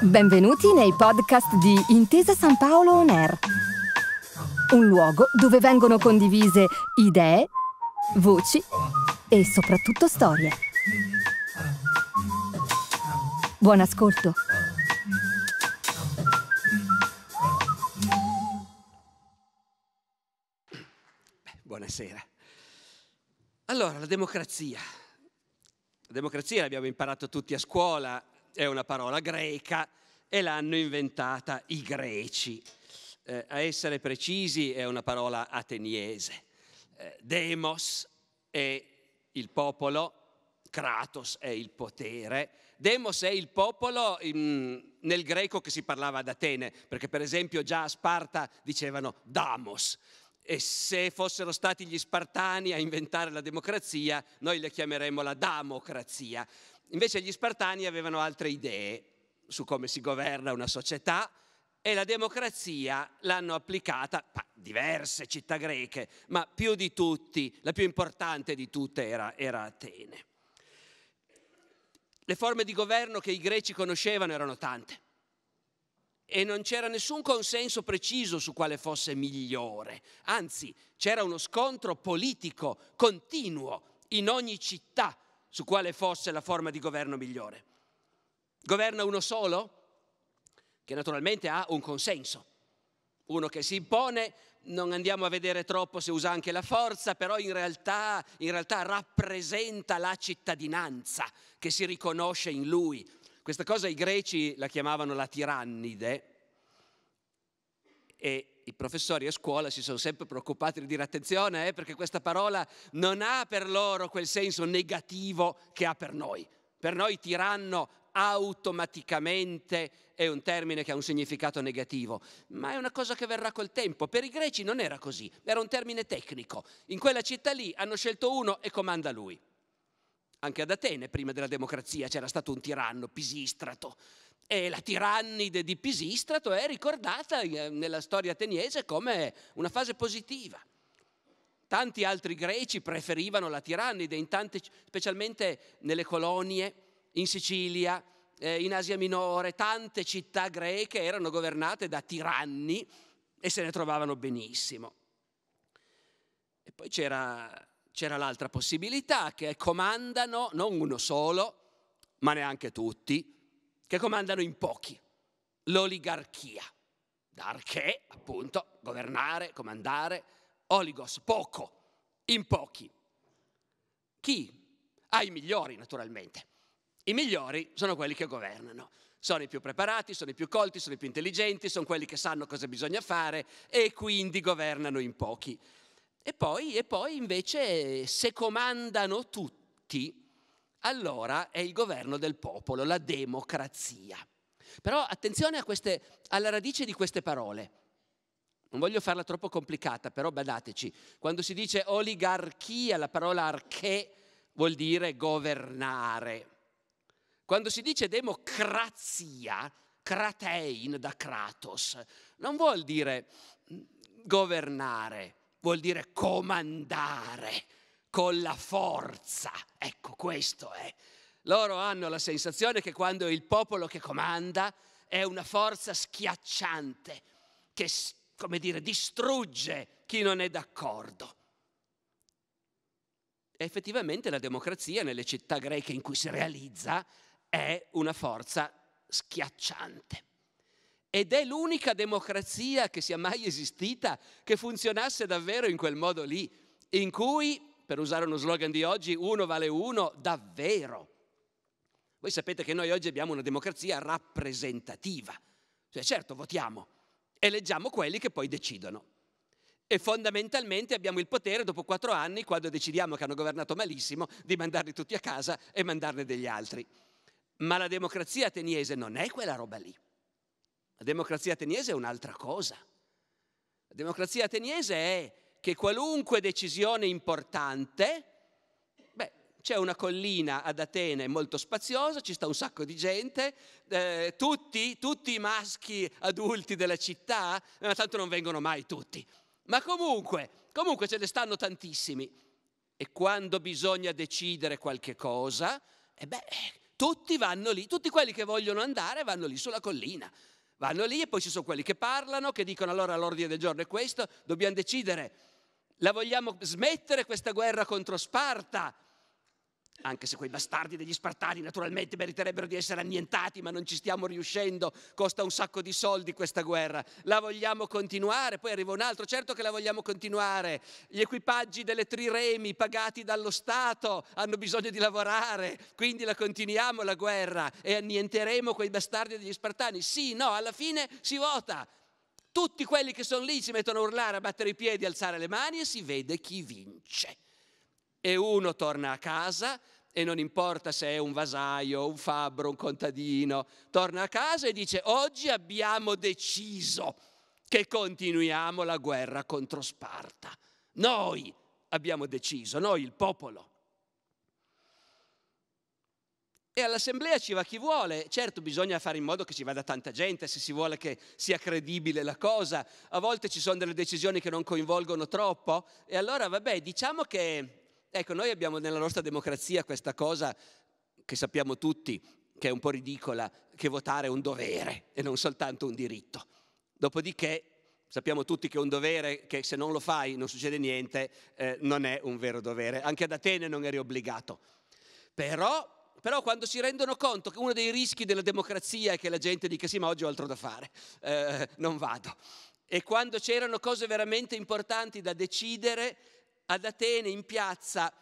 Benvenuti nei podcast di Intesa San Paolo On Air, un luogo dove vengono condivise idee, voci e soprattutto storie. Buon ascolto. Buonasera. Allora, la democrazia. La democrazia l'abbiamo imparato tutti a scuola, è una parola greca e l'hanno inventata i greci. Eh, a essere precisi è una parola ateniese. Eh, demos è il popolo, Kratos è il potere, Demos è il popolo in, nel greco che si parlava ad Atene, perché per esempio già a Sparta dicevano Damos. E se fossero stati gli spartani a inventare la democrazia, noi la chiameremmo la damocrazia. Invece gli spartani avevano altre idee su come si governa una società e la democrazia l'hanno applicata a diverse città greche, ma più di tutti, la più importante di tutte era, era Atene. Le forme di governo che i greci conoscevano erano tante e non c'era nessun consenso preciso su quale fosse migliore, anzi c'era uno scontro politico continuo in ogni città su quale fosse la forma di governo migliore. Governa uno solo, che naturalmente ha un consenso, uno che si impone, non andiamo a vedere troppo se usa anche la forza, però in realtà, in realtà rappresenta la cittadinanza che si riconosce in lui. Questa cosa i greci la chiamavano la tirannide, e i professori a scuola si sono sempre preoccupati di dire attenzione eh, perché questa parola non ha per loro quel senso negativo che ha per noi. Per noi tiranno automaticamente è un termine che ha un significato negativo, ma è una cosa che verrà col tempo. Per i greci non era così, era un termine tecnico. In quella città lì hanno scelto uno e comanda lui. Anche ad Atene, prima della democrazia, c'era stato un tiranno, Pisistrato e la tirannide di Pisistrato è ricordata eh, nella storia ateniese come una fase positiva. Tanti altri greci preferivano la tirannide, tante, specialmente nelle colonie, in Sicilia, eh, in Asia Minore, tante città greche erano governate da tiranni e se ne trovavano benissimo. E poi c'era, c'era l'altra possibilità, che comandano non uno solo, ma neanche tutti che comandano in pochi, l'oligarchia. D'arché, appunto, governare, comandare, oligos, poco, in pochi. Chi? ah, i migliori, naturalmente. I migliori sono quelli che governano. Sono i più preparati, sono i più colti, sono i più intelligenti, sono quelli che sanno cosa bisogna fare e quindi governano in pochi. E poi, e poi invece, se comandano tutti, allora è il governo del popolo, la democrazia. Però attenzione queste, alla radice di queste parole. Non voglio farla troppo complicata, però badateci. Quando si dice oligarchia, la parola arché vuol dire governare. Quando si dice democrazia, kratein da kratos, non vuol dire governare, vuol dire comandare con la forza. Ecco, questo è. Loro hanno la sensazione che quando il popolo che comanda è una forza schiacciante, che, come dire, distrugge chi non è d'accordo. E effettivamente la democrazia nelle città greche in cui si realizza è una forza schiacciante. Ed è l'unica democrazia che sia mai esistita che funzionasse davvero in quel modo lì, in cui per usare uno slogan di oggi, uno vale uno davvero. Voi sapete che noi oggi abbiamo una democrazia rappresentativa, cioè certo votiamo, eleggiamo quelli che poi decidono. E fondamentalmente abbiamo il potere, dopo quattro anni, quando decidiamo che hanno governato malissimo, di mandarli tutti a casa e mandarne degli altri. Ma la democrazia ateniese non è quella roba lì. La democrazia ateniese è un'altra cosa. La democrazia ateniese è che qualunque decisione importante, beh, c'è una collina ad Atene molto spaziosa, ci sta un sacco di gente, eh, tutti, tutti i maschi adulti della città, ma tanto non vengono mai tutti, ma comunque, comunque ce ne stanno tantissimi. E quando bisogna decidere qualche cosa, eh beh, tutti vanno lì, tutti quelli che vogliono andare vanno lì sulla collina. Vanno lì e poi ci sono quelli che parlano, che dicono allora l'ordine del giorno è questo, dobbiamo decidere. La vogliamo smettere questa guerra contro Sparta? Anche se quei bastardi degli Spartani naturalmente meriterebbero di essere annientati, ma non ci stiamo riuscendo, costa un sacco di soldi questa guerra. La vogliamo continuare? Poi arriva un altro, certo che la vogliamo continuare. Gli equipaggi delle triremi pagati dallo Stato hanno bisogno di lavorare, quindi la continuiamo la guerra e annienteremo quei bastardi degli Spartani. Sì, no, alla fine si vota tutti quelli che sono lì si mettono a urlare, a battere i piedi, a alzare le mani e si vede chi vince. E uno torna a casa e non importa se è un vasaio, un fabbro, un contadino, torna a casa e dice oggi abbiamo deciso che continuiamo la guerra contro Sparta. Noi abbiamo deciso, noi il popolo. E all'assemblea ci va chi vuole, certo bisogna fare in modo che ci vada tanta gente se si vuole che sia credibile la cosa, a volte ci sono delle decisioni che non coinvolgono troppo e allora vabbè diciamo che, ecco noi abbiamo nella nostra democrazia questa cosa che sappiamo tutti che è un po' ridicola, che votare è un dovere e non soltanto un diritto. Dopodiché sappiamo tutti che è un dovere che se non lo fai non succede niente, eh, non è un vero dovere, anche ad Atene non eri obbligato. Però però quando si rendono conto che uno dei rischi della democrazia è che la gente dica sì ma oggi ho altro da fare, eh, non vado. E quando c'erano cose veramente importanti da decidere, ad Atene in piazza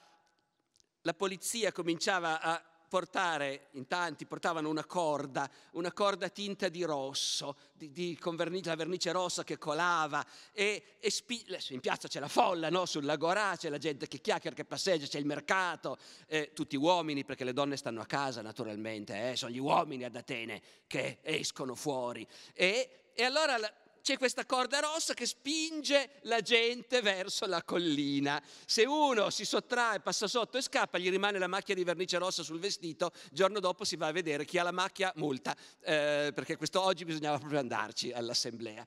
la polizia cominciava a portare, in tanti portavano una corda, una corda tinta di rosso, di, di, con vernice, la vernice rossa che colava e, e spi- in piazza c'è la folla, no? sul c'è la gente che chiacchiera, che passeggia, c'è il mercato, eh, tutti uomini perché le donne stanno a casa naturalmente, eh, sono gli uomini ad Atene che escono fuori e, e allora la, c'è questa corda rossa che spinge la gente verso la collina. Se uno si sottrae, passa sotto e scappa, gli rimane la macchia di vernice rossa sul vestito, il giorno dopo si va a vedere chi ha la macchia multa, eh, perché questo oggi bisognava proprio andarci all'assemblea.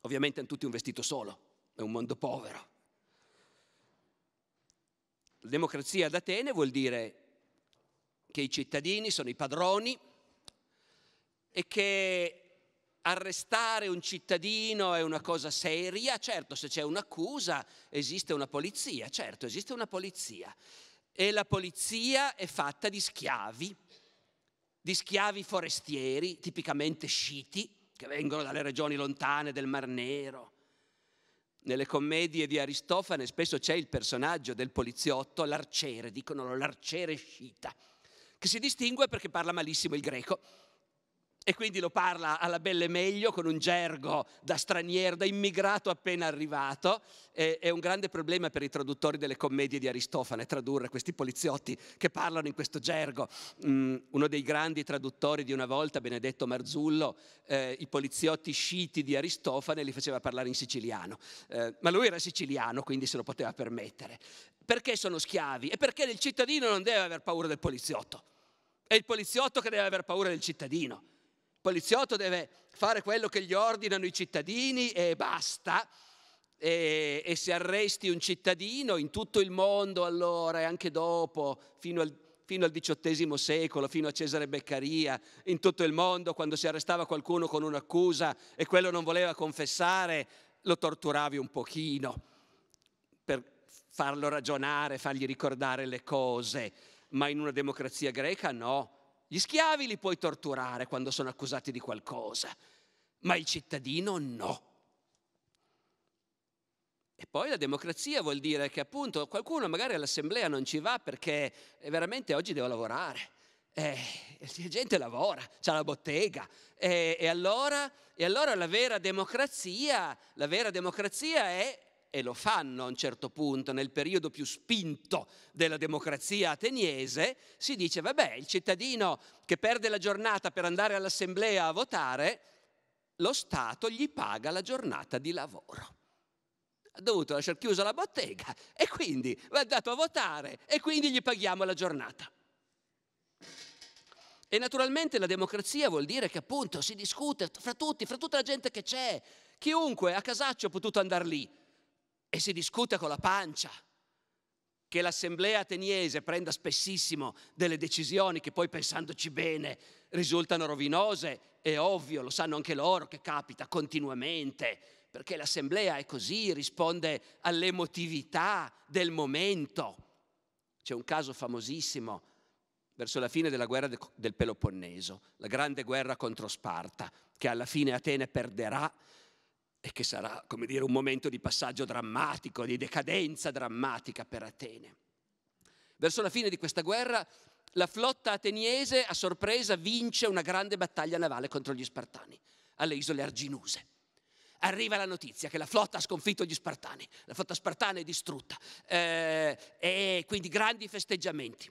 Ovviamente hanno tutti un vestito solo, è un mondo povero. La democrazia ad Atene vuol dire che i cittadini sono i padroni e che arrestare un cittadino è una cosa seria, certo se c'è un'accusa esiste una polizia, certo esiste una polizia. E la polizia è fatta di schiavi, di schiavi forestieri, tipicamente sciti, che vengono dalle regioni lontane del Mar Nero. Nelle commedie di Aristofane spesso c'è il personaggio del poliziotto, l'arciere, dicono l'arciere scita, che si distingue perché parla malissimo il greco e quindi lo parla alla belle meglio con un gergo da straniero, da immigrato appena arrivato. E, è un grande problema per i traduttori delle commedie di Aristofane tradurre questi poliziotti che parlano in questo gergo. Mm, uno dei grandi traduttori di una volta, Benedetto Marzullo, eh, i poliziotti sciti di Aristofane li faceva parlare in siciliano. Eh, ma lui era siciliano, quindi se lo poteva permettere. Perché sono schiavi? E perché il cittadino non deve aver paura del poliziotto. È il poliziotto che deve aver paura del cittadino. Il poliziotto deve fare quello che gli ordinano i cittadini e basta. E, e, se arresti un cittadino in tutto il mondo allora e anche dopo, fino al, fino al XVIII secolo, fino a Cesare Beccaria, in tutto il mondo quando si arrestava qualcuno con un'accusa e quello non voleva confessare, lo torturavi un pochino per farlo ragionare, fargli ricordare le cose, ma in una democrazia greca no gli schiavi li puoi torturare quando sono accusati di qualcosa, ma il cittadino no. E poi la democrazia vuol dire che appunto qualcuno magari all'assemblea non ci va perché eh, veramente oggi devo lavorare. Eh, la gente lavora, c'ha la bottega. Eh, e, allora, e allora la vera democrazia, la vera democrazia è e lo fanno a un certo punto, nel periodo più spinto della democrazia ateniese, si dice, vabbè, il cittadino che perde la giornata per andare all'assemblea a votare, lo Stato gli paga la giornata di lavoro. Ha dovuto lasciare chiusa la bottega e quindi va andato a votare e quindi gli paghiamo la giornata. E naturalmente la democrazia vuol dire che appunto si discute fra tutti, fra tutta la gente che c'è. Chiunque a casaccio ha potuto andare lì e si discute con la pancia che l'assemblea ateniese prenda spessissimo delle decisioni che poi pensandoci bene risultano rovinose, è ovvio, lo sanno anche loro che capita continuamente, perché l'assemblea è così, risponde all'emotività del momento. C'è un caso famosissimo verso la fine della guerra del Peloponneso, la grande guerra contro Sparta, che alla fine Atene perderà e che sarà, come dire, un momento di passaggio drammatico, di decadenza drammatica per Atene. Verso la fine di questa guerra la flotta ateniese a sorpresa vince una grande battaglia navale contro gli Spartani alle isole Arginuse. Arriva la notizia che la flotta ha sconfitto gli Spartani, la flotta spartana è distrutta eh, e quindi grandi festeggiamenti.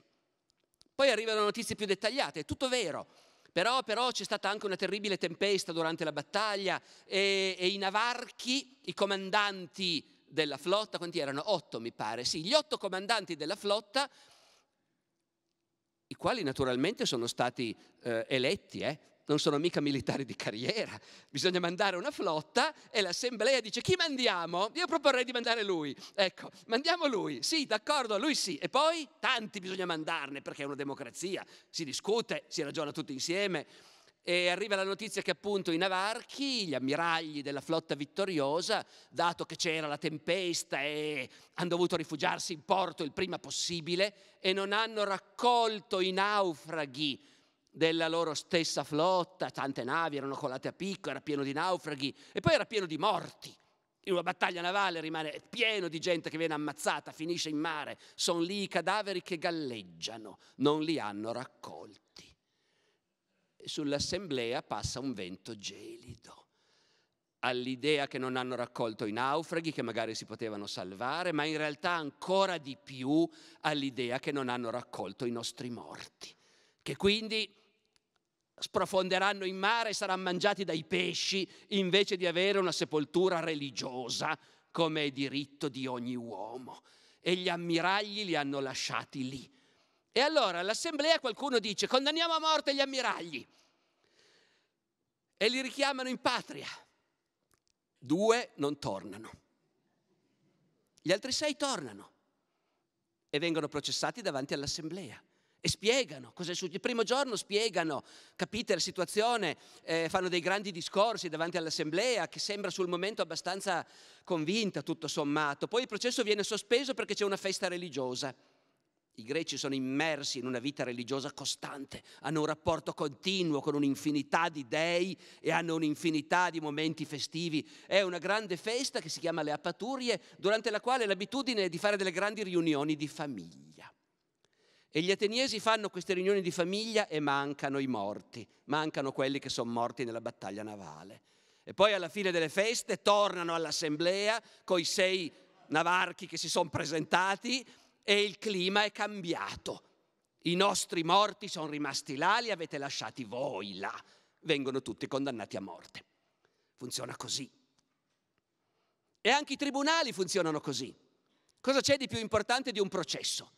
Poi arrivano notizie più dettagliate, è tutto vero, però, però, c'è stata anche una terribile tempesta durante la battaglia e, e, i navarchi, i comandanti della flotta, quanti erano? Otto mi pare, sì, gli otto comandanti della flotta, i quali naturalmente sono stati eh, eletti, eh, non sono mica militari di carriera, bisogna mandare una flotta e l'assemblea dice chi mandiamo? Io proporrei di mandare lui, ecco, mandiamo lui, sì, d'accordo, lui sì, e poi tanti bisogna mandarne perché è una democrazia, si discute, si ragiona tutti insieme e arriva la notizia che appunto i navarchi, gli ammiragli della flotta vittoriosa, dato che c'era la tempesta e hanno dovuto rifugiarsi in porto il prima possibile e non hanno raccolto i naufraghi della loro stessa flotta, tante navi erano colate a picco, era pieno di naufraghi e poi era pieno di morti. In una battaglia navale rimane pieno di gente che viene ammazzata, finisce in mare, sono lì i cadaveri che galleggiano, non li hanno raccolti. E Sull'assemblea passa un vento gelido all'idea che non hanno raccolto i naufraghi, che magari si potevano salvare, ma in realtà ancora di più all'idea che non hanno raccolto i nostri morti, che quindi sprofonderanno in mare e saranno mangiati dai pesci invece di avere una sepoltura religiosa come è diritto di ogni uomo. E gli ammiragli li hanno lasciati lì. E allora all'assemblea qualcuno dice condanniamo a morte gli ammiragli e li richiamano in patria. Due non tornano. Gli altri sei tornano e vengono processati davanti all'assemblea e spiegano cosa è successo. Il primo giorno spiegano, capite la situazione, eh, fanno dei grandi discorsi davanti all'assemblea che sembra sul momento abbastanza convinta tutto sommato. Poi il processo viene sospeso perché c'è una festa religiosa. I greci sono immersi in una vita religiosa costante, hanno un rapporto continuo con un'infinità di dei e hanno un'infinità di momenti festivi. È una grande festa che si chiama le Apaturie, durante la quale l'abitudine è di fare delle grandi riunioni di famiglia. E gli ateniesi fanno queste riunioni di famiglia e mancano i morti, mancano quelli che sono morti nella battaglia navale. E poi alla fine delle feste tornano all'assemblea con i sei navarchi che si sono presentati e il clima è cambiato. I nostri morti sono rimasti là, li avete lasciati voi là. Vengono tutti condannati a morte. Funziona così. E anche i tribunali funzionano così. Cosa c'è di più importante di un processo?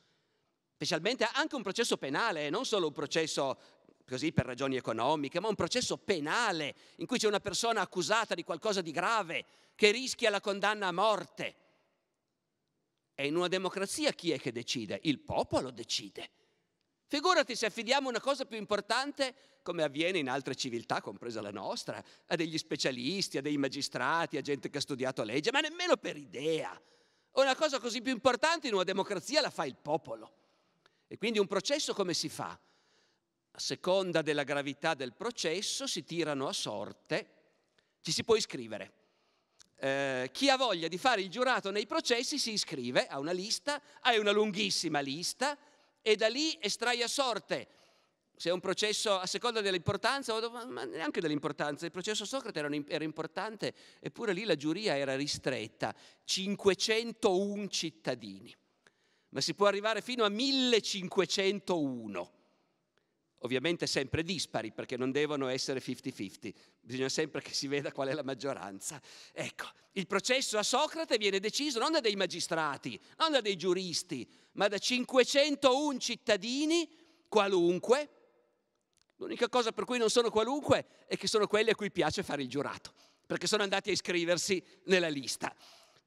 specialmente anche un processo penale, eh, non solo un processo così per ragioni economiche, ma un processo penale in cui c'è una persona accusata di qualcosa di grave che rischia la condanna a morte. E in una democrazia chi è che decide? Il popolo decide. Figurati se affidiamo una cosa più importante, come avviene in altre civiltà, compresa la nostra, a degli specialisti, a dei magistrati, a gente che ha studiato legge, ma nemmeno per idea. Una cosa così più importante in una democrazia la fa il popolo. E quindi un processo come si fa? A seconda della gravità del processo si tirano a sorte, ci si può iscrivere. Eh, chi ha voglia di fare il giurato nei processi si iscrive a una lista, hai una lunghissima lista e da lì estrai a sorte se è un processo a seconda dell'importanza, ma neanche dell'importanza, il processo Socrate era, era, importante, eppure lì la giuria era ristretta, 501 cittadini ma si può arrivare fino a 1501. Ovviamente sempre dispari perché non devono essere 50-50, bisogna sempre che si veda qual è la maggioranza. Ecco, il processo a Socrate viene deciso non da dei magistrati, non da dei giuristi, ma da 501 cittadini qualunque. L'unica cosa per cui non sono qualunque è che sono quelli a cui piace fare il giurato, perché sono andati a iscriversi nella lista.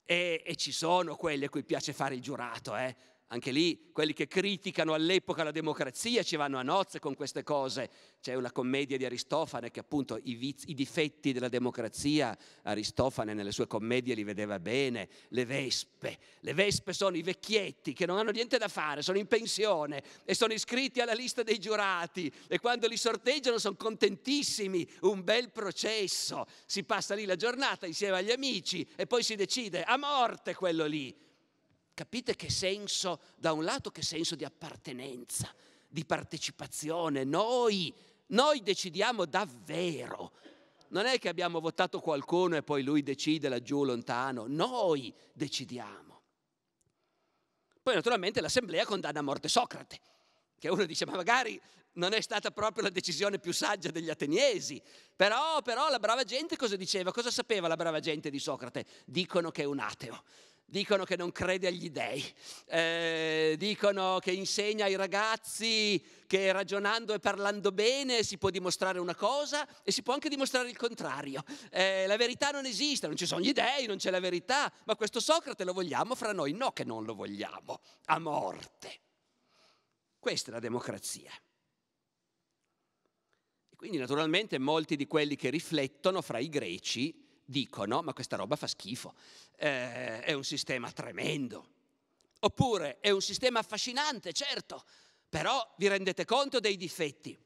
E, e, ci sono quelli a cui piace fare il giurato, eh? Anche lì quelli che criticano all'epoca la democrazia ci vanno a nozze con queste cose. C'è una commedia di Aristofane che appunto i, viz- i difetti della democrazia, Aristofane nelle sue commedie li vedeva bene, le vespe. Le vespe sono i vecchietti che non hanno niente da fare, sono in pensione e sono iscritti alla lista dei giurati e quando li sorteggiano sono contentissimi, un bel processo. Si passa lì la giornata insieme agli amici e poi si decide a morte quello lì Capite che senso, da un lato che senso di appartenenza, di partecipazione, noi, noi decidiamo davvero. Non è che abbiamo votato qualcuno e poi lui decide laggiù lontano, noi decidiamo. Poi naturalmente l'assemblea condanna a morte Socrate, che uno dice ma magari non è stata proprio la decisione più saggia degli ateniesi, però, però la brava gente cosa diceva, cosa sapeva la brava gente di Socrate? Dicono che è un ateo dicono che non crede agli dèi, eh, dicono che insegna ai ragazzi che ragionando e parlando bene si può dimostrare una cosa e si può anche dimostrare il contrario. Eh, la verità non esiste, non ci sono gli dèi, non c'è la verità, ma questo Socrate lo vogliamo fra noi, no che non lo vogliamo, a morte. Questa è la democrazia. E quindi naturalmente molti di quelli che riflettono fra i greci dicono ma questa roba fa schifo, eh, è un sistema tremendo. Oppure è un sistema affascinante, certo, però vi rendete conto dei difetti.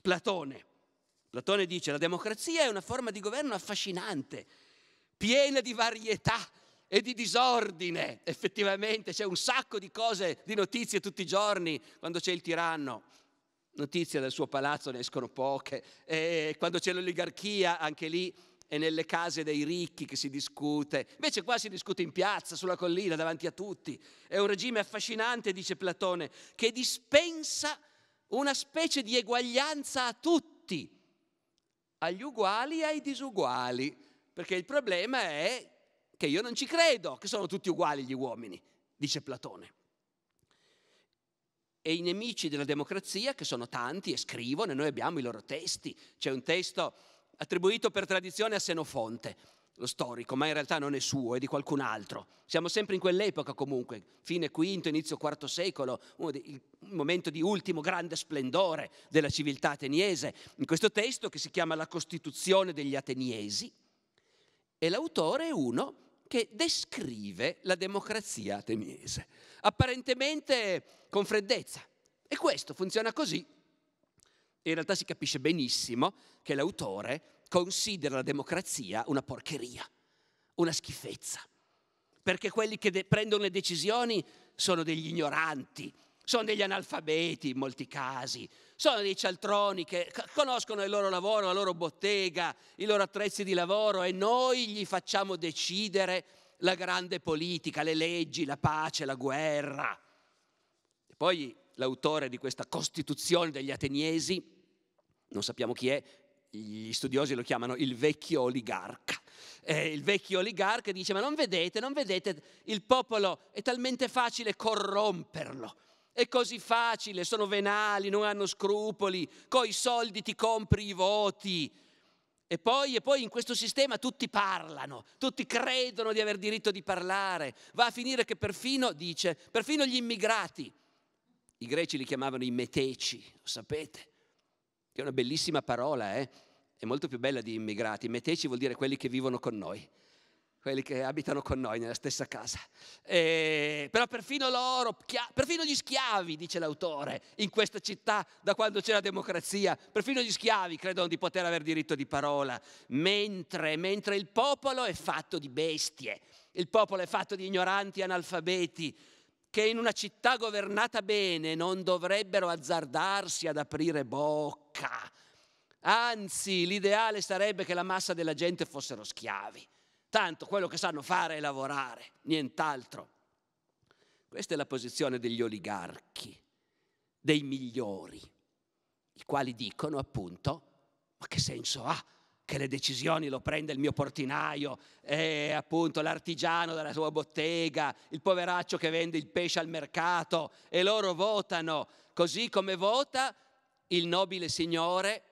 Platone. Platone dice la democrazia è una forma di governo affascinante, piena di varietà e di disordine. Effettivamente c'è un sacco di cose, di notizie tutti i giorni quando c'è il tiranno. Notizie dal suo palazzo ne escono poche. E quando c'è l'oligarchia, anche lì e nelle case dei ricchi che si discute. Invece qua si discute in piazza, sulla collina, davanti a tutti. È un regime affascinante, dice Platone, che dispensa una specie di eguaglianza a tutti, agli uguali e ai disuguali, perché il problema è che io non ci credo, che sono tutti uguali gli uomini, dice Platone. E i nemici della democrazia, che sono tanti, e scrivono, e noi abbiamo i loro testi, c'è un testo attribuito per tradizione a Senofonte, lo storico, ma in realtà non è suo, è di qualcun altro. Siamo sempre in quell'epoca comunque, fine V, inizio IV secolo, dei, il momento di ultimo grande splendore della civiltà ateniese, in questo testo che si chiama La Costituzione degli Ateniesi, e l'autore è uno che descrive la democrazia ateniese, apparentemente con freddezza. E questo funziona così in realtà si capisce benissimo che l'autore considera la democrazia una porcheria, una schifezza, perché quelli che de- prendono le decisioni sono degli ignoranti, sono degli analfabeti in molti casi, sono dei cialtroni che conoscono il loro lavoro, la loro bottega, i loro attrezzi di lavoro e noi gli facciamo decidere la grande politica, le leggi, la pace, la guerra. E poi l'autore di questa Costituzione degli Ateniesi, non sappiamo chi è, gli studiosi lo chiamano il vecchio oligarca. Eh, il vecchio oligarca dice, ma non vedete, non vedete, il popolo è talmente facile corromperlo. È così facile, sono venali, non hanno scrupoli, coi soldi ti compri i voti. E poi, e poi in questo sistema tutti parlano, tutti credono di aver diritto di parlare. Va a finire che perfino, dice, perfino gli immigrati i greci li chiamavano i meteci, lo sapete? Che è una bellissima parola, eh? È molto più bella di immigrati. Meteci vuol dire quelli che vivono con noi, quelli che abitano con noi nella stessa casa. E, eh, però perfino loro, perfino gli schiavi, dice l'autore, in questa città da quando c'è la democrazia, perfino gli schiavi credono di poter avere diritto di parola, mentre, mentre il popolo è fatto di bestie, il popolo è fatto di ignoranti analfabeti che in una città governata bene non dovrebbero azzardarsi ad aprire bocca. Anzi, l'ideale sarebbe che la massa della gente fossero schiavi. Tanto quello che sanno fare è lavorare, nient'altro. Questa è la posizione degli oligarchi, dei migliori, i quali dicono appunto, ma che senso ha? che le decisioni lo prende il mio portinaio, eh, appunto l'artigiano della sua bottega, il poveraccio che vende il pesce al mercato e loro votano, così come vota il nobile signore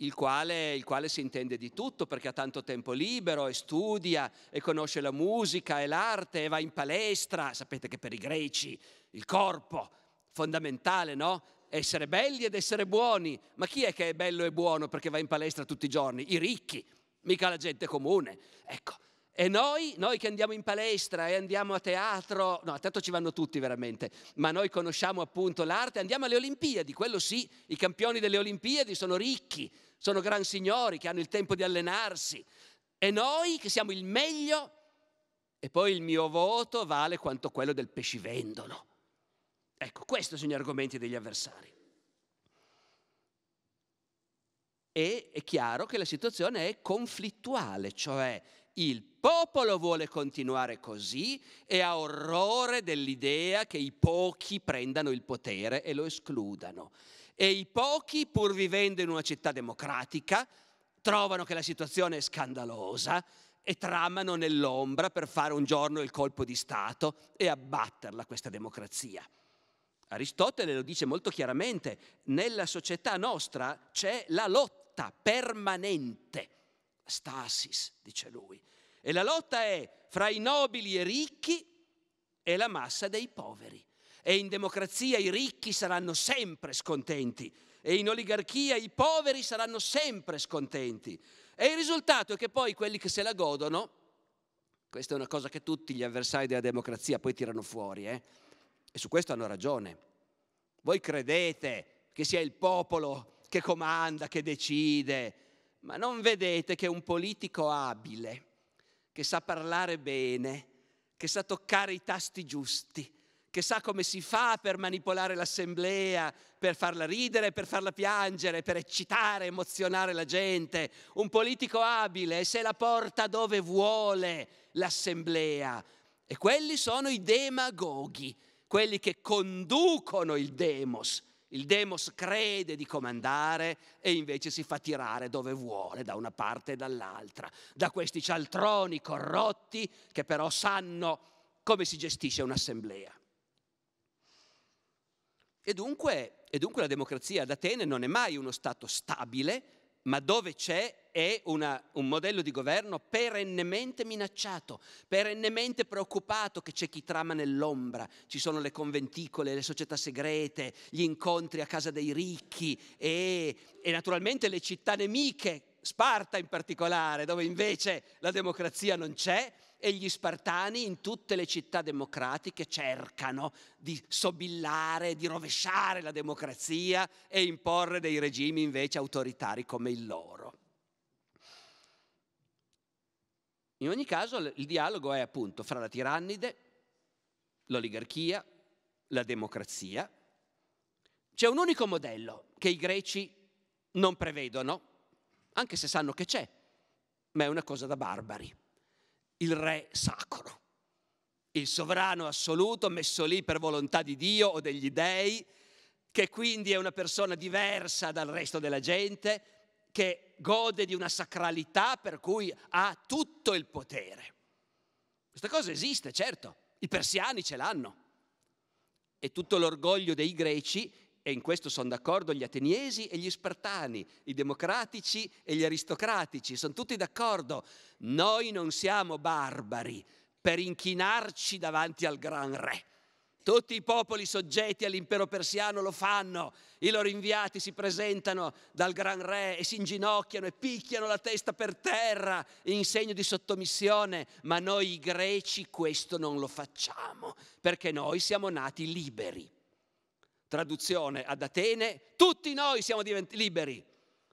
il quale, il quale, si intende di tutto perché ha tanto tempo libero e studia e conosce la musica e l'arte e va in palestra. Sapete che per i greci il corpo, fondamentale, no? essere belli ed essere buoni. Ma chi è che è bello e buono perché va in palestra tutti i giorni? I ricchi, mica la gente comune. Ecco. E noi, noi che andiamo in palestra e andiamo a teatro, no, a teatro ci vanno tutti veramente, ma noi conosciamo appunto l'arte, andiamo alle Olimpiadi, quello sì, i campioni delle Olimpiadi sono ricchi, sono gran signori che hanno il tempo di allenarsi. E noi che siamo il meglio, e poi il mio voto vale quanto quello del pescivendolo. Ecco, questi sono gli argomenti degli avversari. E è chiaro che la situazione è conflittuale, cioè il popolo vuole continuare così e ha orrore dell'idea che i pochi prendano il potere e lo escludano. E i pochi, pur vivendo in una città democratica, trovano che la situazione è scandalosa e tramano nell'ombra per fare un giorno il colpo di Stato e abbatterla questa democrazia. Aristotele lo dice molto chiaramente, nella società nostra c'è la lotta permanente, stasis, dice lui, e la lotta è fra i nobili e ricchi e la massa dei poveri. E in democrazia i ricchi saranno sempre scontenti e in oligarchia i poveri saranno sempre scontenti. E il risultato è che poi quelli che se la godono, questa è una cosa che tutti gli avversari della democrazia poi tirano fuori, eh? E su questo hanno ragione. Voi credete che sia il popolo che comanda, che decide, ma non vedete che un politico abile, che sa parlare bene, che sa toccare i tasti giusti, che sa come si fa per manipolare l'assemblea, per farla ridere, per farla piangere, per eccitare, emozionare la gente. Un politico abile se la porta dove vuole l'assemblea. E quelli sono i demagoghi, quelli che conducono il demos. Il demos crede di comandare e invece si fa tirare dove vuole, da una parte e dall'altra, da questi cialtroni corrotti che però sanno come si gestisce un'assemblea. E dunque, e dunque la democrazia ad Atene non è mai uno Stato stabile, ma dove c'è è una, un modello di governo perennemente minacciato, perennemente preoccupato che c'è chi trama nell'ombra, ci sono le conventicole, le società segrete, gli incontri a casa dei ricchi e, e naturalmente le città nemiche, Sparta in particolare, dove invece la democrazia non c'è, e gli spartani in tutte le città democratiche cercano di sobillare, di rovesciare la democrazia e imporre dei regimi invece autoritari come il loro. In ogni caso il dialogo è appunto fra la tirannide, l'oligarchia, la democrazia. C'è un unico modello che i greci non prevedono, anche se sanno che c'è, ma è una cosa da barbari. Il re sacro, il sovrano assoluto messo lì per volontà di Dio o degli dei, che quindi è una persona diversa dal resto della gente, che gode di una sacralità per cui ha tutto il potere. Questa cosa esiste, certo, i persiani ce l'hanno. E tutto l'orgoglio dei greci, e in questo sono d'accordo gli ateniesi e gli spartani, i democratici e gli aristocratici, sono tutti d'accordo. Noi non siamo barbari per inchinarci davanti al gran re tutti i popoli soggetti all'impero persiano lo fanno, i loro inviati si presentano dal gran re e si inginocchiano e picchiano la testa per terra in segno di sottomissione, ma noi i greci questo non lo facciamo, perché noi siamo nati liberi. Traduzione ad Atene, tutti noi siamo diventati liberi.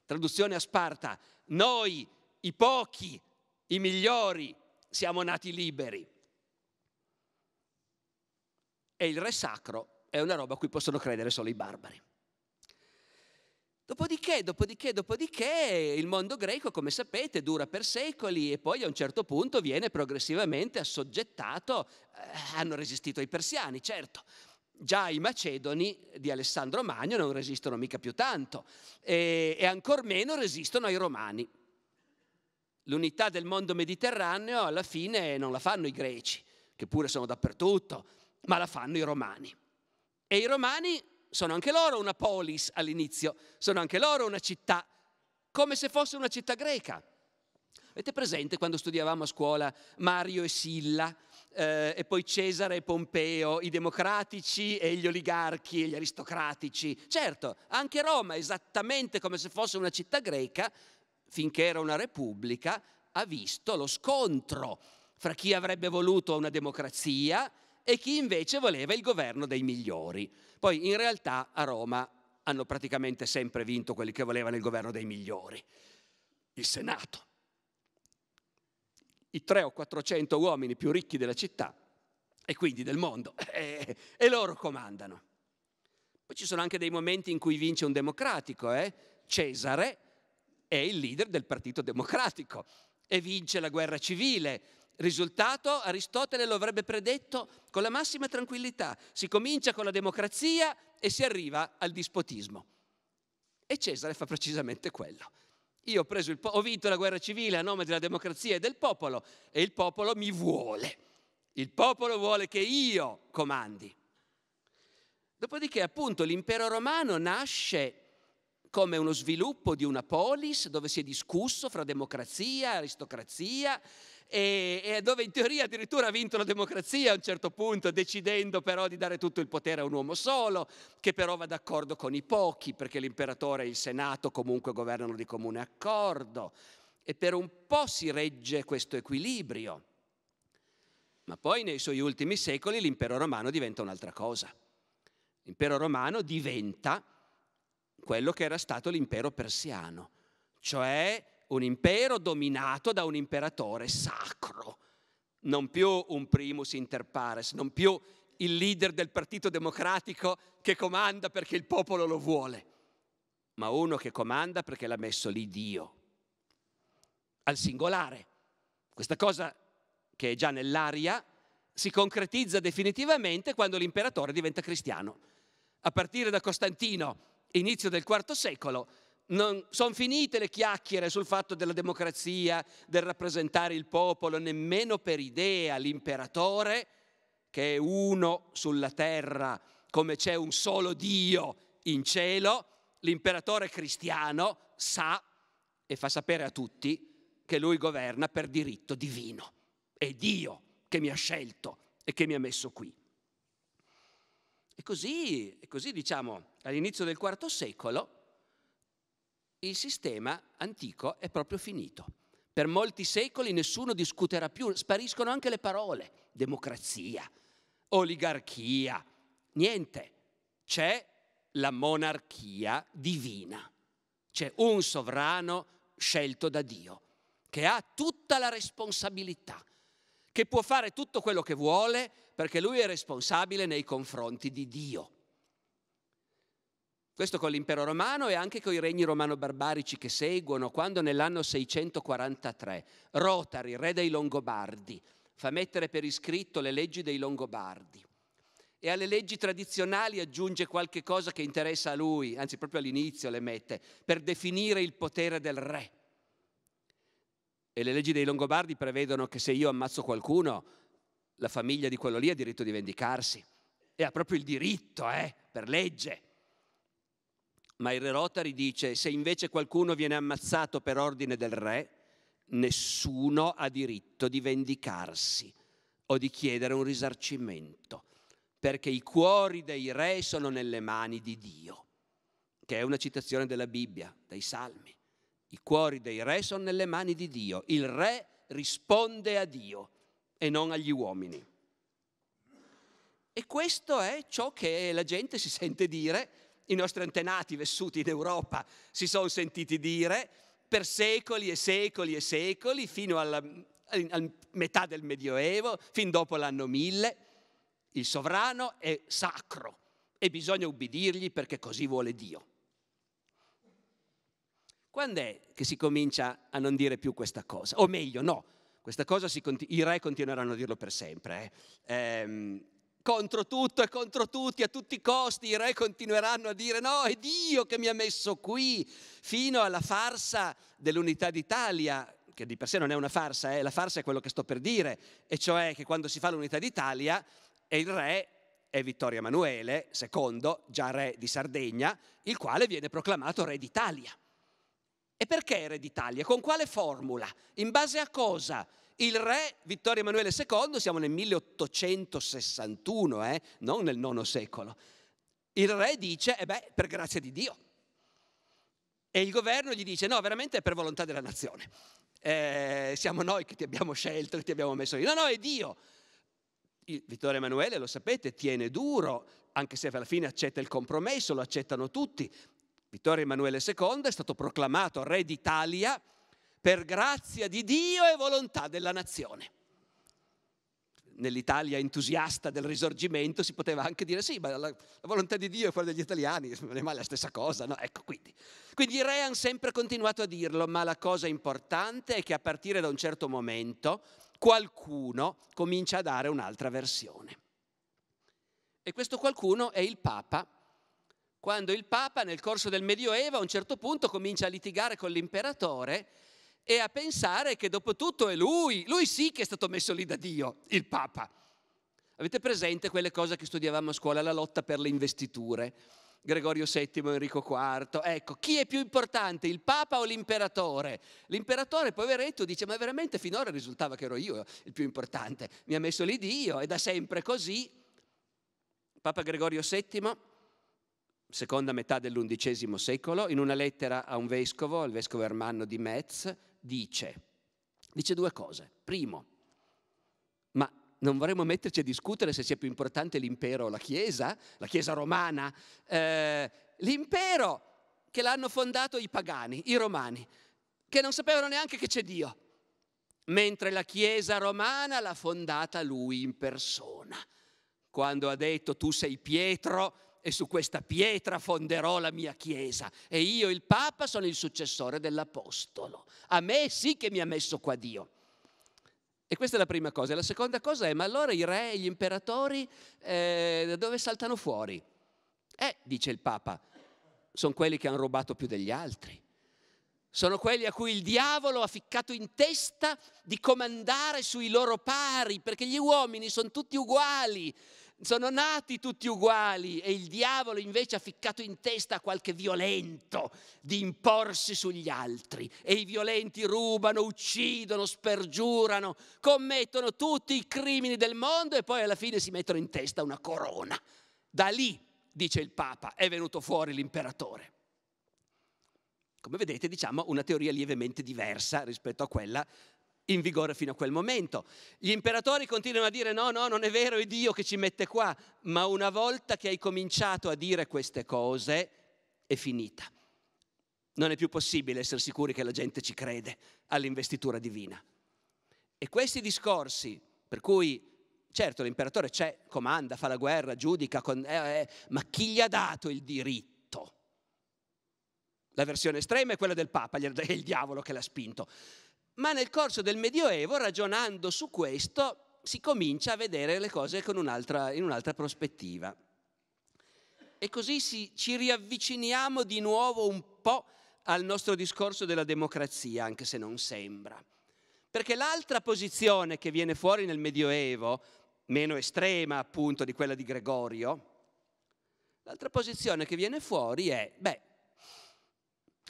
Traduzione a Sparta, noi i pochi, i migliori, siamo nati liberi e il re sacro è una roba a cui possono credere solo i barbari. Dopodiché, dopodiché, dopodiché, il mondo greco, come sapete, dura per secoli e poi a un certo punto viene progressivamente assoggettato. Eh, hanno resistito i persiani, certo. Già i macedoni di Alessandro Magno non resistono mica più tanto e, e ancor meno resistono ai romani. L'unità del mondo mediterraneo alla fine non la fanno i greci, che pure sono dappertutto, ma la fanno i romani. E i romani sono anche loro una polis all'inizio, sono anche loro una città, come se fosse una città greca. Avete presente quando studiavamo a scuola Mario e Silla, eh, e poi Cesare e Pompeo, i democratici e gli oligarchi e gli aristocratici? Certo, anche Roma, esattamente come se fosse una città greca, finché era una repubblica, ha visto lo scontro fra chi avrebbe voluto una democrazia e chi invece voleva il governo dei migliori. Poi in realtà a Roma hanno praticamente sempre vinto quelli che volevano il governo dei migliori, il Senato. I 300 o 400 uomini più ricchi della città e quindi del mondo, e, e loro comandano. Poi ci sono anche dei momenti in cui vince un democratico, eh? Cesare è il leader del Partito Democratico e vince la guerra civile, Risultato, Aristotele lo avrebbe predetto con la massima tranquillità. Si comincia con la democrazia e si arriva al dispotismo. E Cesare fa precisamente quello. Io ho, po- ho, vinto la guerra civile a nome della democrazia e del popolo e il popolo mi vuole. Il popolo vuole che io comandi. Dopodiché appunto l'impero romano nasce come uno sviluppo di una polis dove si è discusso fra democrazia, aristocrazia, e, e dove in teoria addirittura ha vinto la democrazia a un certo punto, decidendo però di dare tutto il potere a un uomo solo, che però va d'accordo con i pochi, perché l'imperatore e il senato comunque governano di comune accordo. E per un po' si regge questo equilibrio. Ma poi nei suoi ultimi secoli l'impero romano diventa un'altra cosa. L'impero romano diventa quello che era stato l'impero persiano, cioè un impero dominato da un imperatore sacro, non più un primus inter pares, non più il leader del Partito Democratico che comanda perché il popolo lo vuole, ma uno che comanda perché l'ha messo lì Dio, al singolare. Questa cosa che è già nell'aria si concretizza definitivamente quando l'imperatore diventa cristiano. A partire da Costantino, inizio del IV secolo, non, sono finite le chiacchiere sul fatto della democrazia, del rappresentare il popolo, nemmeno per idea l'imperatore, che è uno sulla terra come c'è un solo Dio in cielo, l'imperatore cristiano sa e fa sapere a tutti che lui governa per diritto divino. È Dio che mi ha scelto e che mi ha messo qui. E così, e così diciamo, all'inizio del IV secolo, il sistema antico è proprio finito. Per molti secoli nessuno discuterà più, spariscono anche le parole, democrazia, oligarchia, niente. C'è la monarchia divina, c'è un sovrano scelto da Dio che ha tutta la responsabilità, che può fare tutto quello che vuole perché lui è responsabile nei confronti di Dio. Questo con l'impero romano e anche con i regni romano-barbarici che seguono, quando nell'anno 643 Rotari, re dei Longobardi, fa mettere per iscritto le leggi dei Longobardi e alle leggi tradizionali aggiunge qualche cosa che interessa a lui, anzi proprio all'inizio le mette, per definire il potere del re. E le leggi dei Longobardi prevedono che se io ammazzo qualcuno, la famiglia di quello lì ha diritto di vendicarsi e ha proprio il diritto, eh, per legge. Ma il re Rotari dice, se invece qualcuno viene ammazzato per ordine del re, nessuno ha diritto di vendicarsi o di chiedere un risarcimento, perché i cuori dei re sono nelle mani di Dio, che è una citazione della Bibbia, dei Salmi. I cuori dei re sono nelle mani di Dio. Il re risponde a Dio e non agli uomini. E questo è ciò che la gente si sente dire i nostri antenati vissuti in Europa si sono sentiti dire per secoli e secoli e secoli, fino alla, alla metà del Medioevo, fin dopo l'anno 1000, il sovrano è sacro e bisogna ubbidirgli perché così vuole Dio. Quando è che si comincia a non dire più questa cosa? O meglio, no, questa cosa si, i re continueranno a dirlo per sempre. Eh. Ehm, contro tutto e contro tutti, a tutti i costi i re continueranno a dire no, è Dio che mi ha messo qui, fino alla farsa dell'unità d'Italia, che di per sé non è una farsa, eh? la farsa è quello che sto per dire, e cioè che quando si fa l'unità d'Italia è il re è Vittorio Emanuele II, già re di Sardegna, il quale viene proclamato re d'Italia. E perché re d'Italia? Con quale formula? In base a cosa? Il re Vittorio Emanuele II, siamo nel 1861, eh, non nel IX secolo, il re dice, eh beh, per grazia di Dio. E il governo gli dice, no, veramente è per volontà della nazione. Eh, siamo noi che ti abbiamo scelto, che ti abbiamo messo lì. No, no, è Dio. Vittorio Emanuele, lo sapete, tiene duro, anche se alla fine accetta il compromesso, lo accettano tutti. Vittorio Emanuele II è stato proclamato re d'Italia per grazia di Dio e volontà della nazione. Nell'Italia entusiasta del risorgimento si poteva anche dire sì, ma la, la volontà di Dio è quella degli italiani, non è mai la stessa cosa, no? Ecco, quindi. Quindi i re hanno sempre continuato a dirlo, ma la cosa importante è che a partire da un certo momento qualcuno comincia a dare un'altra versione. E questo qualcuno è il Papa, quando il Papa nel corso del Medioevo a un certo punto comincia a litigare con l'imperatore e a pensare che dopo tutto è lui, lui sì che è stato messo lì da Dio, il Papa. Avete presente quelle cose che studiavamo a scuola, la lotta per le investiture? Gregorio VII, Enrico IV, ecco, chi è più importante, il Papa o l'imperatore? L'imperatore, poveretto, dice, ma veramente finora risultava che ero io il più importante, mi ha messo lì Dio, è da sempre così. Papa Gregorio VII, seconda metà dell'undicesimo secolo, in una lettera a un vescovo, il vescovo Ermanno di Metz, dice? Dice due cose. Primo, ma non vorremmo metterci a discutere se sia più importante l'impero o la Chiesa, la Chiesa romana. Eh, l'impero che l'hanno fondato i pagani, i romani, che non sapevano neanche che c'è Dio, mentre la Chiesa romana l'ha fondata lui in persona. Quando ha detto tu sei Pietro, e su questa pietra fonderò la mia chiesa e io il Papa sono il successore dell'Apostolo. A me sì che mi ha messo qua Dio. E questa è la prima cosa. E la seconda cosa è, ma allora i re e gli imperatori eh, da dove saltano fuori? Eh, dice il Papa, sono quelli che hanno rubato più degli altri. Sono quelli a cui il diavolo ha ficcato in testa di comandare sui loro pari, perché gli uomini sono tutti uguali sono nati tutti uguali e il diavolo invece ha ficcato in testa a qualche violento di imporsi sugli altri e i violenti rubano, uccidono, spergiurano, commettono tutti i crimini del mondo e poi alla fine si mettono in testa una corona. Da lì, dice il Papa, è venuto fuori l'imperatore. Come vedete, diciamo una teoria lievemente diversa rispetto a quella in vigore fino a quel momento. Gli imperatori continuano a dire no, no, non è vero, è Dio che ci mette qua, ma una volta che hai cominciato a dire queste cose è finita. Non è più possibile essere sicuri che la gente ci crede all'investitura divina. E questi discorsi, per cui certo l'imperatore c'è, comanda, fa la guerra, giudica, con, eh, eh, ma chi gli ha dato il diritto? La versione estrema è quella del Papa, è il diavolo che l'ha spinto. Ma nel corso del Medioevo, ragionando su questo, si comincia a vedere le cose un'altra, in un'altra prospettiva. E così si, ci riavviciniamo di nuovo un po' al nostro discorso della democrazia, anche se non sembra. Perché l'altra posizione che viene fuori nel Medioevo, meno estrema appunto di quella di Gregorio, l'altra posizione che viene fuori è, beh,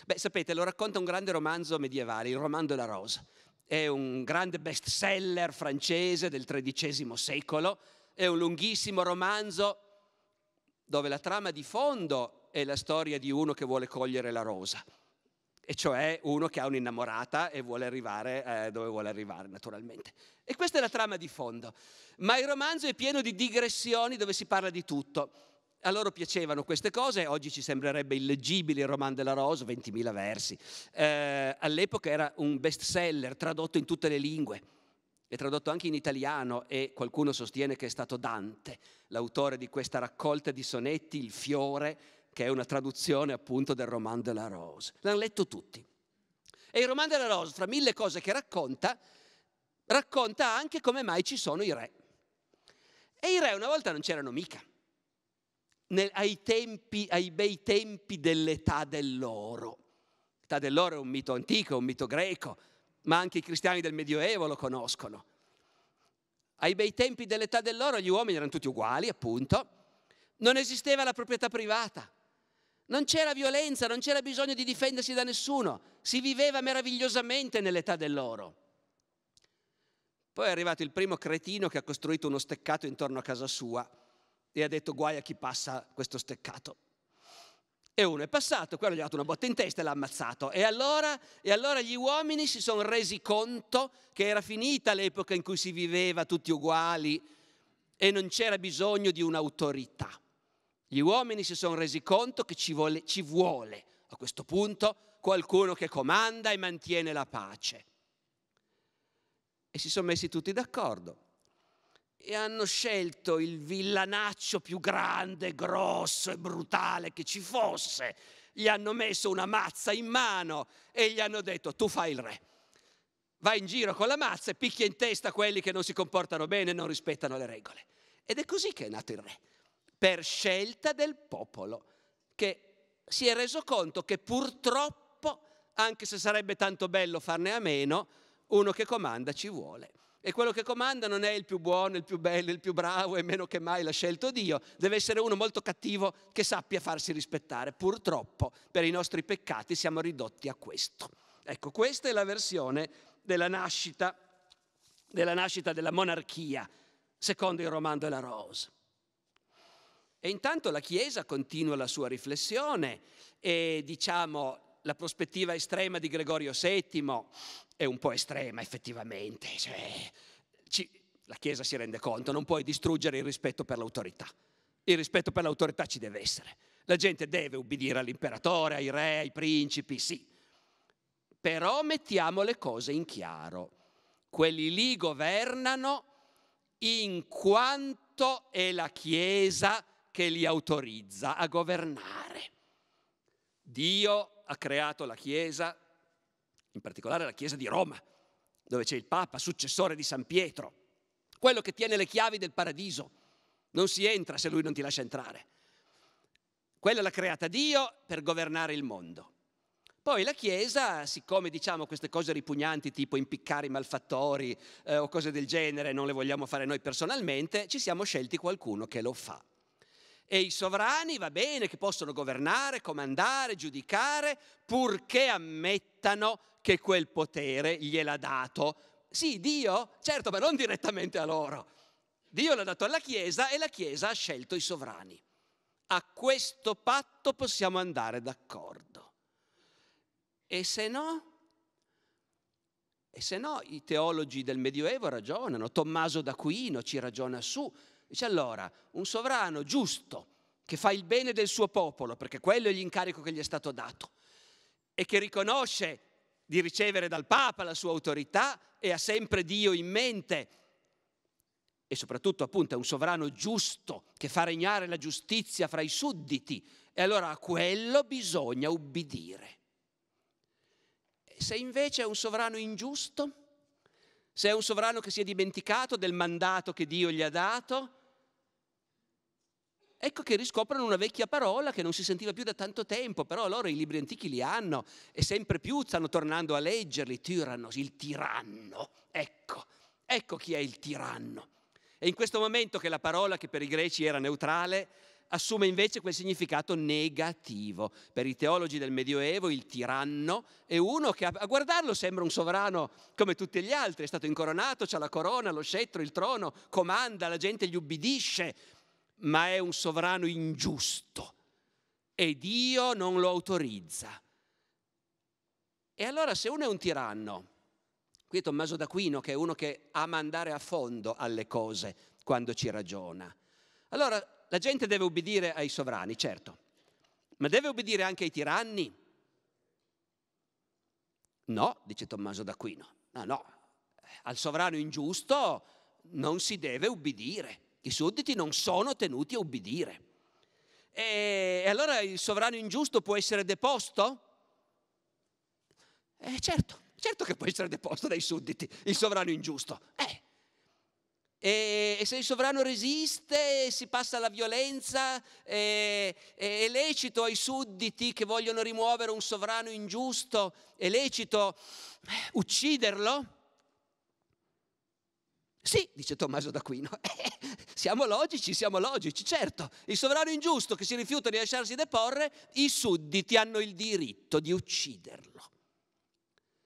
Beh, sapete, lo racconta un grande romanzo medievale, il Roman della Rosa. È un grande best seller francese del XIII secolo, è un lunghissimo romanzo dove la trama di fondo è la storia di uno che vuole cogliere la rosa, e cioè uno che ha un'innamorata e vuole arrivare eh, dove vuole arrivare, naturalmente. E questa è la trama di fondo. Ma il romanzo è pieno di digressioni dove si parla di tutto a loro piacevano queste cose, oggi ci sembrerebbe illeggibile il roman della Rose, 20.000 versi. Eh, all'epoca era un best seller tradotto in tutte le lingue, è tradotto anche in italiano e qualcuno sostiene che è stato Dante, l'autore di questa raccolta di sonetti, Il fiore, che è una traduzione appunto del roman della Rose. L'hanno letto tutti. E il roman della Rose, fra mille cose che racconta, racconta anche come mai ci sono i re. E i re una volta non c'erano mica nel, ai, tempi, ai bei tempi dell'età dell'oro. L'età dell'oro è un mito antico, un mito greco, ma anche i cristiani del Medioevo lo conoscono. Ai bei tempi dell'età dell'oro gli uomini erano tutti uguali, appunto. Non esisteva la proprietà privata, non c'era violenza, non c'era bisogno di difendersi da nessuno, si viveva meravigliosamente nell'età dell'oro. Poi è arrivato il primo cretino che ha costruito uno steccato intorno a casa sua e ha detto guai a chi passa questo steccato. E uno è passato, quello gli ha dato una botta in testa e l'ha ammazzato. E allora, e allora gli uomini si sono resi conto che era finita l'epoca in cui si viveva tutti uguali e non c'era bisogno di un'autorità. Gli uomini si sono resi conto che ci vuole, ci vuole a questo punto qualcuno che comanda e mantiene la pace. E si sono messi tutti d'accordo e hanno scelto il villanaccio più grande, grosso e brutale che ci fosse. Gli hanno messo una mazza in mano e gli hanno detto tu fai il re. Vai in giro con la mazza e picchia in testa quelli che non si comportano bene e non rispettano le regole. Ed è così che è nato il re, per scelta del popolo, che si è reso conto che purtroppo, anche se sarebbe tanto bello farne a meno, uno che comanda ci vuole. E quello che comanda non è il più buono, il più bello, il più bravo e meno che mai l'ha scelto Dio. Deve essere uno molto cattivo che sappia farsi rispettare. Purtroppo per i nostri peccati siamo ridotti a questo. Ecco, questa è la versione della nascita, della, nascita della monarchia, secondo il romanzo e la Rose. E intanto la Chiesa continua la sua riflessione e diciamo la prospettiva estrema di Gregorio VII è un po' estrema effettivamente. Cioè, ci, la Chiesa si rende conto, non puoi distruggere il rispetto per l'autorità. Il rispetto per l'autorità ci deve essere. La gente deve ubbidire all'imperatore, ai re, ai principi, sì. Però mettiamo le cose in chiaro. Quelli lì governano in quanto è la Chiesa che li autorizza a governare. Dio ha creato la Chiesa, in particolare la Chiesa di Roma, dove c'è il Papa, successore di San Pietro, quello che tiene le chiavi del paradiso. Non si entra se lui non ti lascia entrare. Quella l'ha creata Dio per governare il mondo. Poi la Chiesa, siccome diciamo queste cose ripugnanti tipo impiccare i malfattori eh, o cose del genere non le vogliamo fare noi personalmente, ci siamo scelti qualcuno che lo fa. E i sovrani va bene che possono governare, comandare, giudicare, purché ammettano che quel potere gliel'ha dato. Sì, Dio, certo, ma non direttamente a loro. Dio l'ha dato alla Chiesa e la Chiesa ha scelto i sovrani. A questo patto possiamo andare d'accordo. E se no? E se no, i teologi del Medioevo ragionano, Tommaso d'Aquino ci ragiona su, Dice allora, un sovrano giusto che fa il bene del suo popolo, perché quello è l'incarico che gli è stato dato, e che riconosce di ricevere dal Papa la sua autorità e ha sempre Dio in mente. E soprattutto appunto è un sovrano giusto che fa regnare la giustizia fra i sudditi. E allora a quello bisogna ubbidire. Se invece è un sovrano ingiusto, se è un sovrano che si è dimenticato del mandato che Dio gli ha dato, ecco che riscoprono una vecchia parola che non si sentiva più da tanto tempo, però loro i libri antichi li hanno e sempre più stanno tornando a leggerli, Tyrannos, il tiranno, ecco, ecco chi è il tiranno. È in questo momento che la parola che per i greci era neutrale assume invece quel significato negativo. Per i teologi del Medioevo il tiranno è uno che a guardarlo sembra un sovrano come tutti gli altri, è stato incoronato, ha la corona, lo scettro, il trono, comanda, la gente gli ubbidisce, ma è un sovrano ingiusto e Dio non lo autorizza. E allora se uno è un tiranno, qui è Tommaso d'Aquino che è uno che ama andare a fondo alle cose quando ci ragiona, allora la gente deve ubbidire ai sovrani, certo, ma deve ubbidire anche ai tiranni? No, dice Tommaso d'Aquino, no, no, al sovrano ingiusto non si deve ubbidire. I sudditi non sono tenuti a ubbidire. E allora il sovrano ingiusto può essere deposto? Eh certo, certo che può essere deposto dai sudditi, il sovrano ingiusto. Eh. E, se il sovrano resiste, si passa alla violenza, eh, è lecito ai sudditi che vogliono rimuovere un sovrano ingiusto, è lecito eh, ucciderlo? Sì, dice Tommaso d'Aquino, eh, siamo logici, siamo logici, certo, il sovrano ingiusto che si rifiuta di lasciarsi deporre, i sudditi hanno il diritto di ucciderlo.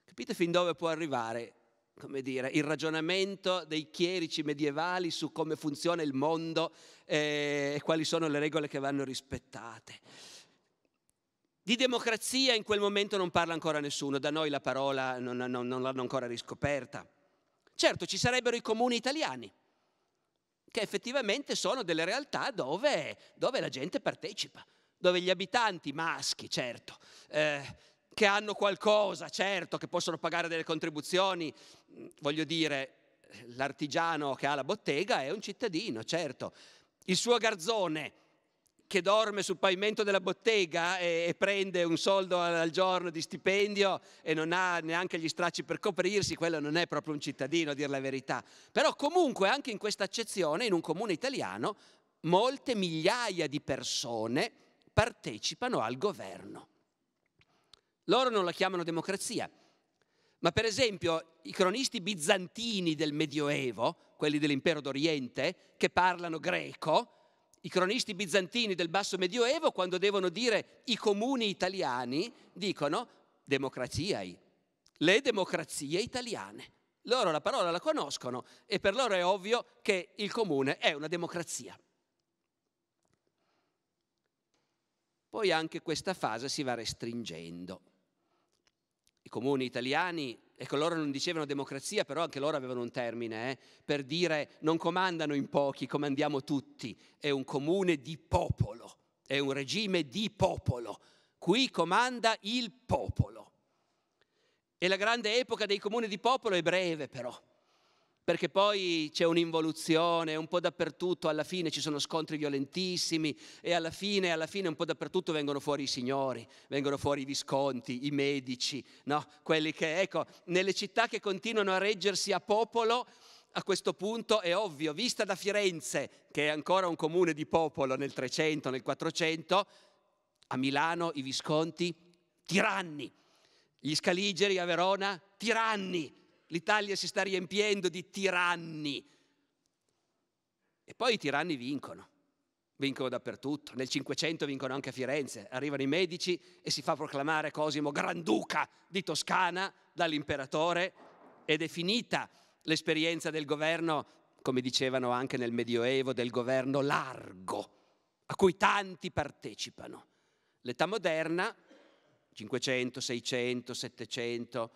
Capite fin dove può arrivare, come dire, il ragionamento dei chierici medievali su come funziona il mondo eh, e quali sono le regole che vanno rispettate. Di democrazia in quel momento non parla ancora nessuno, da noi la parola non, non, non l'hanno ancora riscoperta Certo, ci sarebbero i comuni italiani, che effettivamente sono delle realtà dove, dove la gente partecipa, dove gli abitanti maschi, certo, eh, che hanno qualcosa, certo, che possono pagare delle contribuzioni, voglio dire, l'artigiano che ha la bottega è un cittadino, certo, il suo garzone che dorme sul pavimento della bottega e, e prende un soldo al, al giorno di stipendio e non ha neanche gli stracci per coprirsi, quello non è proprio un cittadino, a dire la verità. Però comunque anche in questa accezione, in un comune italiano, molte migliaia di persone partecipano al governo. Loro non la chiamano democrazia, ma per esempio i cronisti bizantini del Medioevo, quelli dell'impero d'Oriente, che parlano greco, i cronisti bizantini del basso medioevo, quando devono dire i comuni italiani, dicono democraziai, le democrazie italiane. Loro la parola la conoscono e per loro è ovvio che il comune è una democrazia. Poi anche questa fase si va restringendo. I comuni italiani ecco loro non dicevano democrazia, però anche loro avevano un termine, eh, per dire non comandano in pochi, comandiamo tutti, è un comune di popolo, è un regime di popolo, qui comanda il popolo. E la grande epoca dei comuni di popolo è breve però perché poi c'è un'involuzione, un po' dappertutto, alla fine ci sono scontri violentissimi e alla fine, alla fine un po' dappertutto vengono fuori i signori, vengono fuori i visconti, i medici, no? quelli che, ecco, nelle città che continuano a reggersi a popolo, a questo punto è ovvio, vista da Firenze, che è ancora un comune di popolo nel 300, nel 400, a Milano i visconti, tiranni, gli scaligeri a Verona, tiranni, L'Italia si sta riempiendo di tiranni. E poi i tiranni vincono, vincono dappertutto. Nel Cinquecento vincono anche a Firenze. Arrivano i medici e si fa proclamare Cosimo Granduca di Toscana dall'imperatore ed è finita l'esperienza del governo, come dicevano anche nel Medioevo, del governo largo, a cui tanti partecipano. L'età moderna, 500, 600, 700,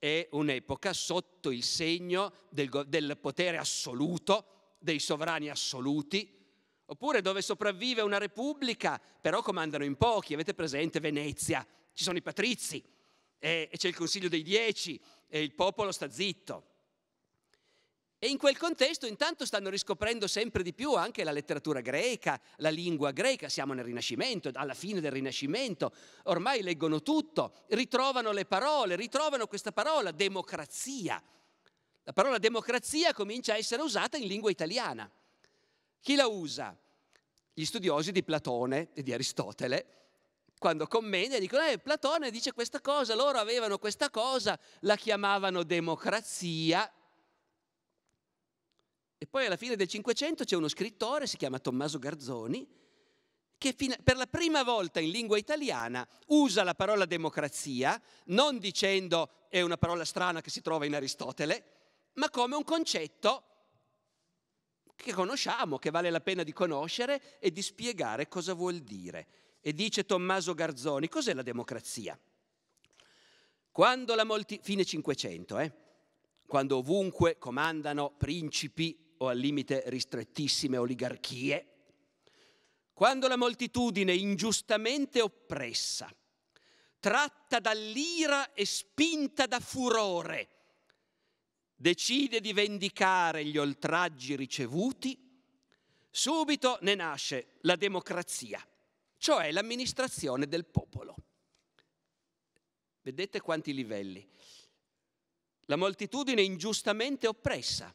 è un'epoca sotto il segno del, del, potere assoluto, dei sovrani assoluti, oppure dove sopravvive una repubblica, però comandano in pochi. Avete presente Venezia, ci sono i patrizi, e, eh, e c'è il Consiglio dei Dieci, e il popolo sta zitto. E in quel contesto intanto stanno riscoprendo sempre di più anche la letteratura greca, la lingua greca, siamo nel Rinascimento, alla fine del Rinascimento, ormai leggono tutto, ritrovano le parole, ritrovano questa parola democrazia. La parola democrazia comincia a essere usata in lingua italiana. Chi la usa? Gli studiosi di Platone e di Aristotele, quando commenta dicono eh, Platone dice questa cosa, loro avevano questa cosa, la chiamavano democrazia e poi alla fine del Cinquecento c'è uno scrittore, si chiama Tommaso Garzoni, che per la prima volta in lingua italiana usa la parola democrazia, non dicendo è una parola strana che si trova in Aristotele, ma come un concetto che conosciamo, che vale la pena di conoscere e di spiegare cosa vuol dire. E dice Tommaso Garzoni, cos'è la democrazia? Quando la molti- fine 500, eh? quando ovunque comandano principi o al limite ristrettissime oligarchie, quando la moltitudine ingiustamente oppressa, tratta dall'ira e spinta da furore, decide di vendicare gli oltraggi ricevuti, subito ne nasce la democrazia, cioè l'amministrazione del popolo. Vedete quanti livelli. La moltitudine ingiustamente oppressa,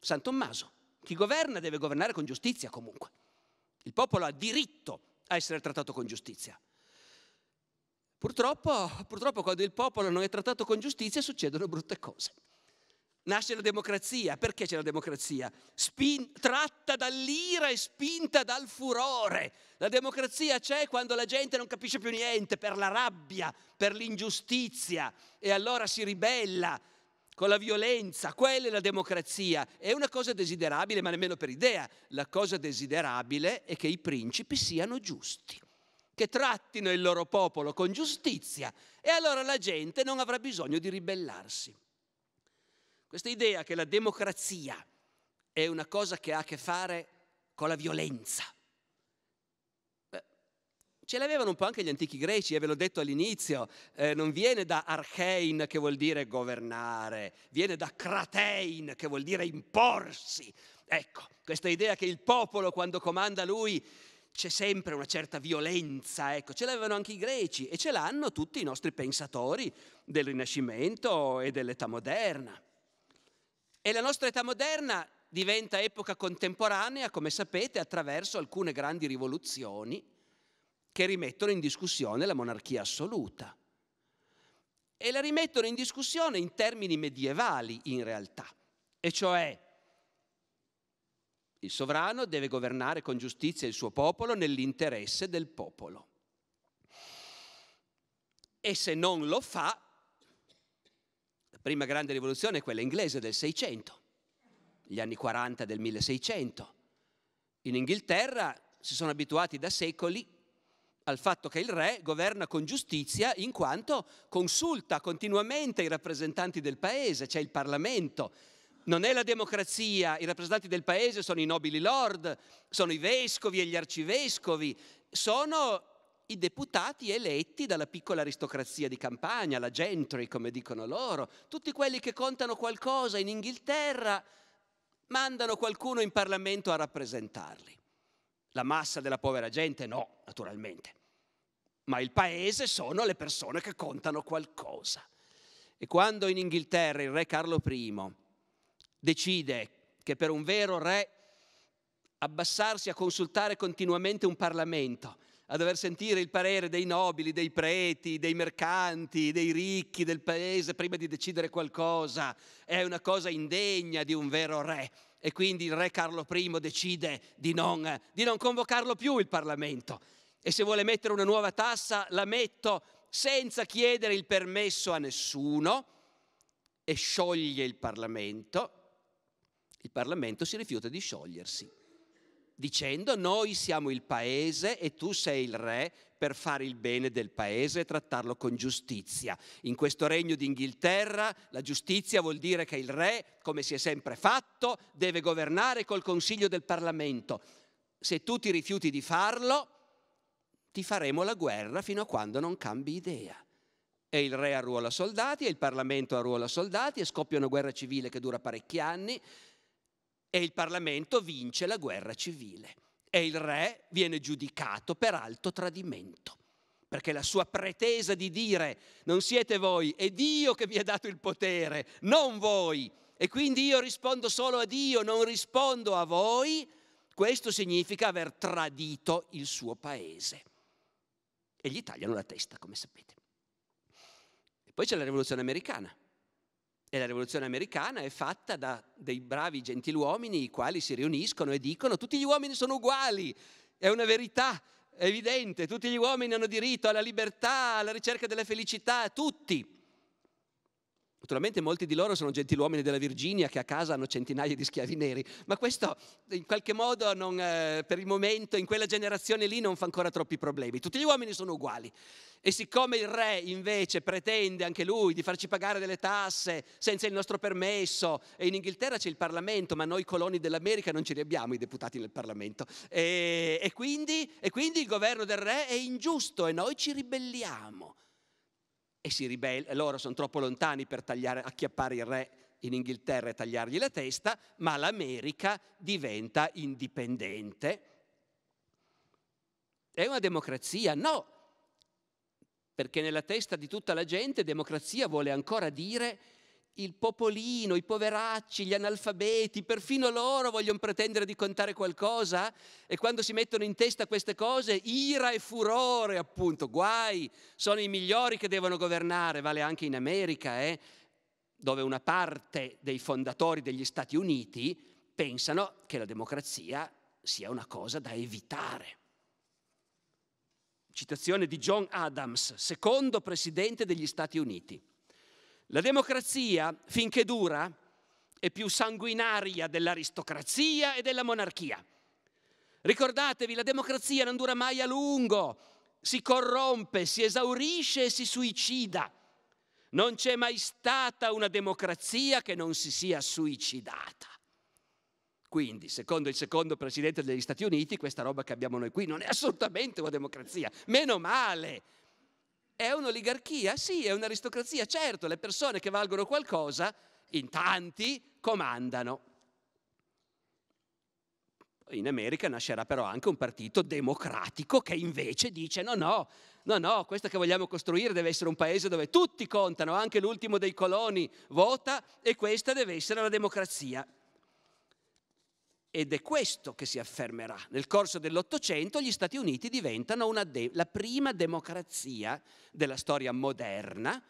San Tommaso. Chi governa deve governare con giustizia comunque. Il popolo ha diritto a essere trattato con giustizia. Purtroppo, purtroppo quando il popolo non è trattato con giustizia succedono brutte cose. Nasce la democrazia. Perché c'è la democrazia? Spin- tratta dall'ira e spinta dal furore. La democrazia c'è quando la gente non capisce più niente per la rabbia, per l'ingiustizia e allora si ribella con la violenza, quella è la democrazia. È una cosa desiderabile, ma nemmeno per idea. La cosa desiderabile è che i principi siano giusti, che trattino il loro popolo con giustizia e allora la gente non avrà bisogno di ribellarsi. Questa idea che la democrazia è una cosa che ha a che fare con la violenza, Ce l'avevano un po' anche gli antichi greci, e eh, ve l'ho detto all'inizio, eh, non viene da archein che vuol dire governare, viene da kratein che vuol dire imporsi. Ecco, questa idea che il popolo quando comanda lui c'è sempre una certa violenza, ecco, ce l'avevano anche i greci e ce l'hanno tutti i nostri pensatori del Rinascimento e dell'età moderna. E la nostra età moderna diventa epoca contemporanea, come sapete, attraverso alcune grandi rivoluzioni che rimettono in discussione la monarchia assoluta. E la rimettono in discussione in termini medievali, in realtà, e cioè il sovrano deve governare con giustizia il suo popolo nell'interesse del popolo. E se non lo fa, la prima grande rivoluzione è quella inglese del 600, gli anni 40 del 1600. In Inghilterra si sono abituati da secoli al fatto che il re governa con giustizia in quanto consulta continuamente i rappresentanti del paese, c'è cioè il Parlamento. Non è la democrazia, i rappresentanti del paese sono i nobili lord, sono i vescovi e gli arcivescovi, sono i deputati eletti dalla piccola aristocrazia di campagna, la gentry come dicono loro, tutti quelli che contano qualcosa in Inghilterra mandano qualcuno in Parlamento a rappresentarli. La massa della povera gente no, naturalmente ma il paese sono le persone che contano qualcosa. E quando in Inghilterra il re Carlo I decide che per un vero re abbassarsi a consultare continuamente un Parlamento, a dover sentire il parere dei nobili, dei preti, dei mercanti, dei ricchi del paese prima di decidere qualcosa, è una cosa indegna di un vero re. E quindi il re Carlo I decide di non, di non convocarlo più il Parlamento e se vuole mettere una nuova tassa la metto senza chiedere il permesso a nessuno e scioglie il Parlamento, il Parlamento si rifiuta di sciogliersi, dicendo noi siamo il Paese e tu sei il Re per fare il bene del Paese e trattarlo con giustizia. In questo regno d'Inghilterra la giustizia vuol dire che il Re, come si è sempre fatto, deve governare col Consiglio del Parlamento. Se tu ti rifiuti di farlo, ti faremo la guerra fino a quando non cambi idea. E il re arruola soldati, e il Parlamento arruola soldati, e scoppia una guerra civile che dura parecchi anni, e il Parlamento vince la guerra civile. E il re viene giudicato per alto tradimento, perché la sua pretesa di dire non siete voi, è Dio che vi ha dato il potere, non voi. E quindi io rispondo solo a Dio, non rispondo a voi. Questo significa aver tradito il suo paese e gli tagliano la testa, come sapete. E poi c'è la rivoluzione americana. E la rivoluzione americana è fatta da dei bravi gentiluomini i quali si riuniscono e dicono tutti gli uomini sono uguali, è una verità evidente, tutti gli uomini hanno diritto alla libertà, alla ricerca della felicità, tutti. Naturalmente molti di loro sono gentiluomini della Virginia che a casa hanno centinaia di schiavi neri, ma questo in qualche modo non, eh, per il momento in quella generazione lì non fa ancora troppi problemi. Tutti gli uomini sono uguali e siccome il re invece pretende anche lui di farci pagare delle tasse senza il nostro permesso e in Inghilterra c'è il Parlamento, ma noi coloni dell'America non ce li abbiamo i deputati nel Parlamento e, e, quindi, e quindi il governo del re è ingiusto e noi ci ribelliamo e si ribellano, loro sono troppo lontani per tagliare, acchiappare il re in Inghilterra e tagliargli la testa, ma l'America diventa indipendente. È una democrazia? No, perché nella testa di tutta la gente democrazia vuole ancora dire il popolino, i poveracci, gli analfabeti, perfino loro vogliono pretendere di contare qualcosa eh? e quando si mettono in testa queste cose, ira e furore, appunto, guai, sono i migliori che devono governare, vale anche in America, eh, dove una parte dei fondatori degli Stati Uniti pensano che la democrazia sia una cosa da evitare. Citazione di John Adams, secondo presidente degli Stati Uniti. La democrazia, finché dura, è più sanguinaria dell'aristocrazia e della monarchia. Ricordatevi, la democrazia non dura mai a lungo, si corrompe, si esaurisce e si suicida. Non c'è mai stata una democrazia che non si sia suicidata. Quindi, secondo il secondo presidente degli Stati Uniti, questa roba che abbiamo noi qui non è assolutamente una democrazia. Meno male, è un'oligarchia? Sì, è un'aristocrazia, certo, le persone che valgono qualcosa, in tanti, comandano. In America nascerà però anche un partito democratico che invece dice no, no, no, no, questo che vogliamo costruire deve essere un paese dove tutti contano, anche l'ultimo dei coloni vota e questa deve essere la democrazia. Ed è questo che si affermerà. Nel corso dell'Ottocento gli Stati Uniti diventano de- la prima democrazia della storia moderna,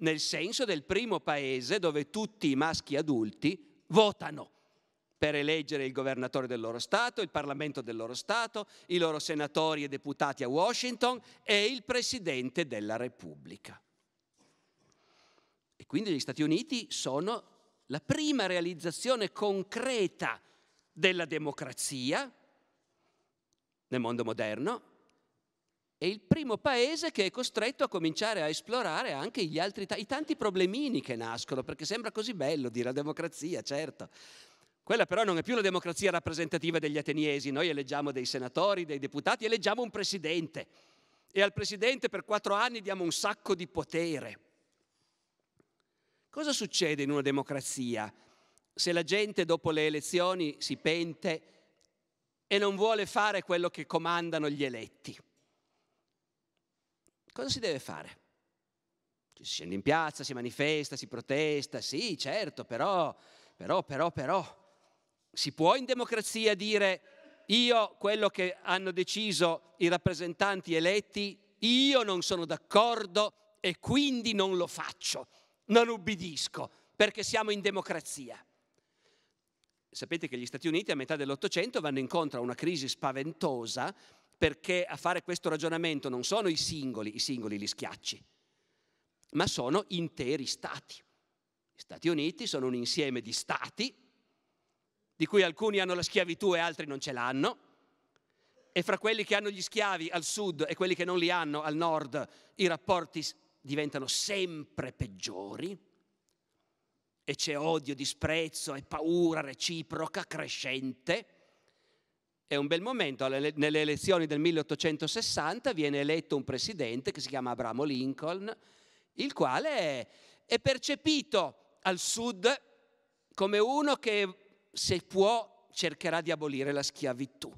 nel senso del primo paese dove tutti i maschi adulti votano per eleggere il governatore del loro Stato, il Parlamento del loro Stato, i loro senatori e deputati a Washington e il Presidente della Repubblica. E quindi gli Stati Uniti sono la prima realizzazione concreta della democrazia nel mondo moderno e il primo paese che è costretto a cominciare a esplorare anche gli altri, i tanti problemini che nascono, perché sembra così bello dire la democrazia, certo. Quella però non è più la democrazia rappresentativa degli ateniesi, noi eleggiamo dei senatori, dei deputati, eleggiamo un presidente e al presidente per quattro anni diamo un sacco di potere. Cosa succede in una democrazia? se la gente dopo le elezioni si pente e non vuole fare quello che comandano gli eletti, cosa si deve fare? Si scende in piazza, si manifesta, si protesta, sì, certo, però, però, però, però, si può in democrazia dire io quello che hanno deciso i rappresentanti eletti, io non sono d'accordo e quindi non lo faccio, non ubbidisco, perché siamo in democrazia. Sapete che gli Stati Uniti a metà dell'Ottocento vanno incontro a una crisi spaventosa perché a fare questo ragionamento non sono i singoli, i singoli li schiacci, ma sono interi stati. Gli Stati Uniti sono un insieme di stati, di cui alcuni hanno la schiavitù e altri non ce l'hanno, e fra quelli che hanno gli schiavi al sud e quelli che non li hanno al nord i rapporti diventano sempre peggiori e c'è odio, disprezzo e paura reciproca crescente. È un bel momento, nelle elezioni del 1860 viene eletto un presidente che si chiama Abramo Lincoln, il quale è percepito al sud come uno che se può cercherà di abolire la schiavitù.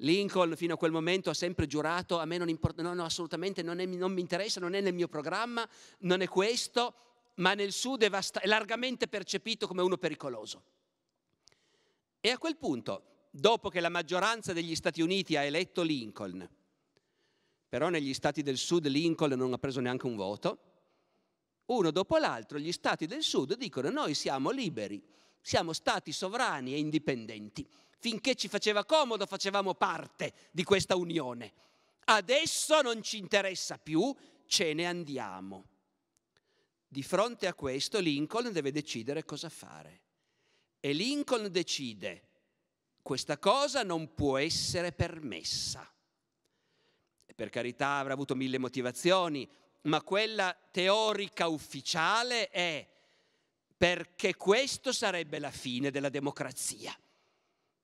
Lincoln fino a quel momento ha sempre giurato a me non importa, no, no assolutamente non, è, non mi interessa, non è nel mio programma, non è questo, ma nel sud è, vasta- è largamente percepito come uno pericoloso. E a quel punto, dopo che la maggioranza degli Stati Uniti ha eletto Lincoln, però negli stati del sud Lincoln non ha preso neanche un voto, uno dopo l'altro gli stati del sud dicono noi siamo liberi, siamo stati sovrani e indipendenti. Finché ci faceva comodo facevamo parte di questa unione. Adesso non ci interessa più, ce ne andiamo. Di fronte a questo Lincoln deve decidere cosa fare. E Lincoln decide, questa cosa non può essere permessa. per carità avrà avuto mille motivazioni, ma quella teorica ufficiale è perché questo sarebbe la fine della democrazia.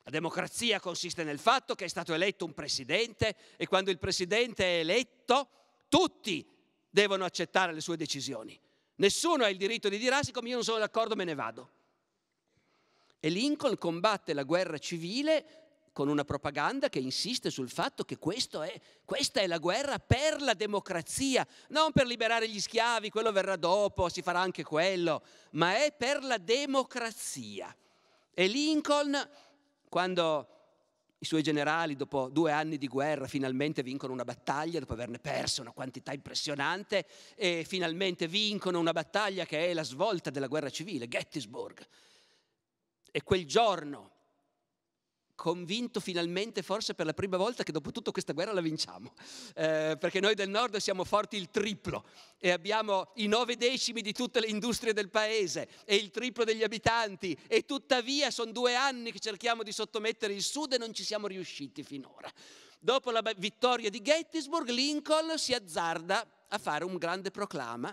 La democrazia consiste nel fatto che è stato eletto un presidente e quando il presidente è eletto tutti devono accettare le sue decisioni. Nessuno ha il diritto di dire, ah siccome io non sono d'accordo me ne vado. E Lincoln combatte la guerra civile con una propaganda che insiste sul fatto che è, questa è la guerra per la democrazia, non per liberare gli schiavi, quello verrà dopo, si farà anche quello, ma è per la democrazia. E Lincoln, quando i suoi generali, dopo due anni di guerra, finalmente vincono una battaglia, dopo averne perso una quantità impressionante, e finalmente vincono una battaglia che è la svolta della guerra civile, Gettysburg. E quel giorno convinto finalmente, forse per la prima volta, che dopo tutta questa guerra la vinciamo, eh, perché noi del nord siamo forti il triplo e abbiamo i nove decimi di tutte le industrie del paese e il triplo degli abitanti e tuttavia sono due anni che cerchiamo di sottomettere il sud e non ci siamo riusciti finora. Dopo la vittoria di Gettysburg, Lincoln si azzarda a fare un grande proclama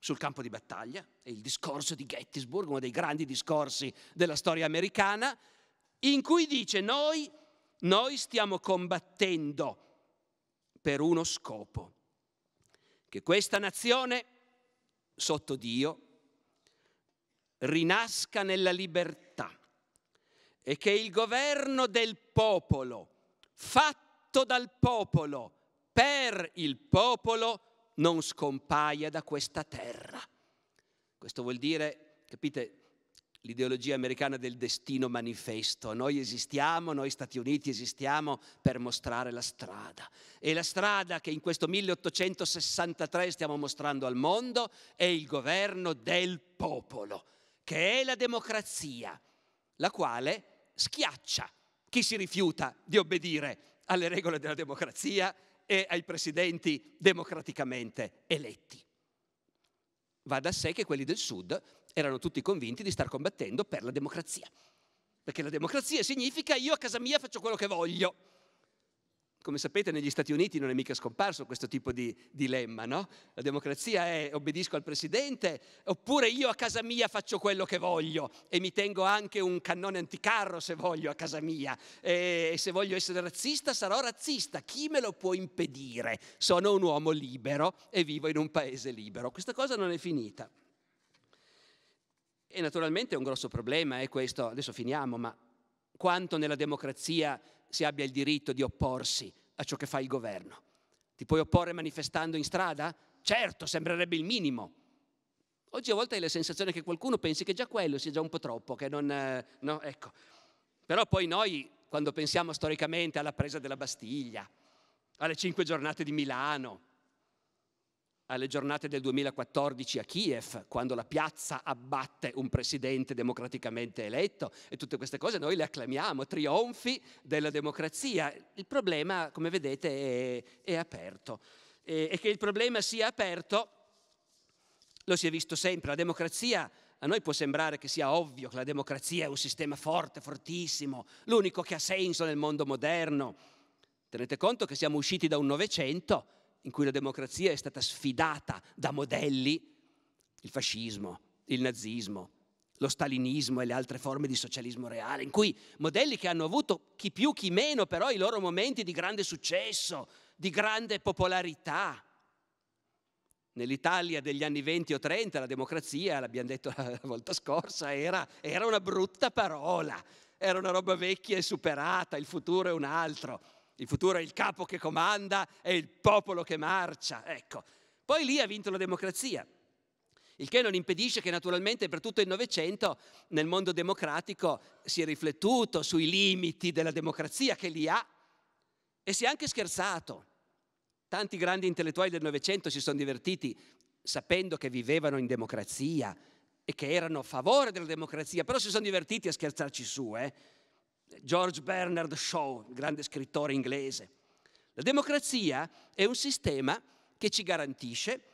sul campo di battaglia, è il discorso di Gettysburg, uno dei grandi discorsi della storia americana, in cui dice noi, noi stiamo combattendo per uno scopo, che questa nazione sotto Dio rinasca nella libertà e che il governo del popolo, fatto dal popolo, per il popolo, non scompaia da questa terra. Questo vuol dire, capite, l'ideologia americana del destino manifesto. Noi esistiamo, noi Stati Uniti esistiamo per mostrare la strada. E la strada che in questo 1863 stiamo mostrando al mondo è il governo del popolo, che è la democrazia, la quale schiaccia chi si rifiuta di obbedire alle regole della democrazia e ai presidenti democraticamente eletti. Va da sé che quelli del sud erano tutti convinti di star combattendo per la democrazia. Perché la democrazia significa io a casa mia faccio quello che voglio. Come sapete negli Stati Uniti non è mica scomparso questo tipo di dilemma, no? La democrazia è obbedisco al presidente oppure io a casa mia faccio quello che voglio e mi tengo anche un cannone anticarro se voglio a casa mia e se voglio essere razzista sarò razzista, chi me lo può impedire? Sono un uomo libero e vivo in un paese libero. Questa cosa non è finita. E naturalmente è un grosso problema, è eh, questo, adesso finiamo, ma quanto nella democrazia si abbia il diritto di opporsi a ciò che fa il governo. Ti puoi opporre manifestando in strada? Certo, sembrerebbe il minimo. Oggi a volte hai la sensazione che qualcuno pensi che già quello sia già un po' troppo, che non... Eh, no, ecco. Però poi noi, quando pensiamo storicamente alla presa della Bastiglia, alle cinque giornate di Milano, alle giornate del 2014 a Kiev, quando la piazza abbatte un presidente democraticamente eletto e tutte queste cose noi le acclamiamo, trionfi della democrazia. Il problema, come vedete, è, è aperto. E, e che il problema sia aperto, lo si è visto sempre, la democrazia... A noi può sembrare che sia ovvio che la democrazia è un sistema forte, fortissimo, l'unico che ha senso nel mondo moderno. Tenete conto che siamo usciti da un Novecento in cui la democrazia è stata sfidata da modelli, il fascismo, il nazismo, lo stalinismo e le altre forme di socialismo reale, in cui modelli che hanno avuto chi più chi meno però i loro momenti di grande successo, di grande popolarità. Nell'Italia degli anni 20 o 30 la democrazia, l'abbiamo detto la volta scorsa, era, era una brutta parola, era una roba vecchia e superata, il futuro è un altro. Il futuro è il capo che comanda, è il popolo che marcia. Ecco. Poi lì ha vinto la democrazia. Il che non impedisce che naturalmente per tutto il Novecento nel mondo democratico si è riflettuto sui limiti della democrazia che li ha e si è anche scherzato. Tanti grandi intellettuali del Novecento si sono divertiti sapendo che vivevano in democrazia e che erano a favore della democrazia, però si sono divertiti a scherzarci su, eh? George Bernard Shaw, grande scrittore inglese. La democrazia è un sistema che ci garantisce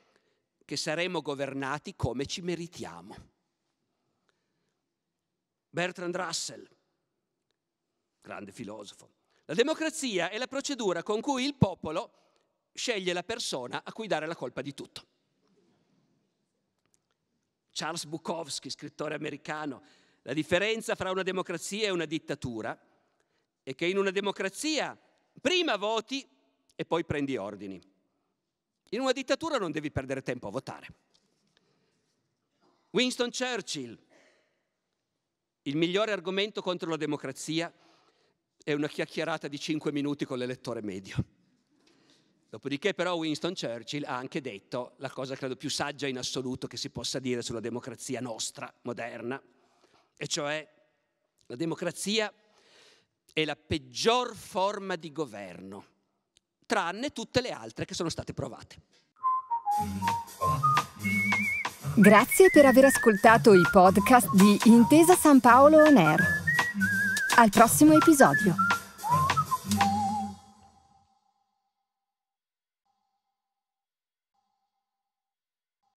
che saremo governati come ci meritiamo. Bertrand Russell, grande filosofo. La democrazia è la procedura con cui il popolo sceglie la persona a cui dare la colpa di tutto. Charles Bukowski, scrittore americano, la differenza fra una democrazia e una dittatura è che in una democrazia prima voti e poi prendi ordini. In una dittatura non devi perdere tempo a votare. Winston Churchill, il migliore argomento contro la democrazia è una chiacchierata di 5 minuti con l'elettore medio. Dopodiché però Winston Churchill ha anche detto la cosa credo più saggia in assoluto che si possa dire sulla democrazia nostra, moderna, e cioè la democrazia è la peggior forma di governo, tranne tutte le altre che sono state provate. Grazie per aver ascoltato i podcast di Intesa San Paolo On Air. Al prossimo episodio.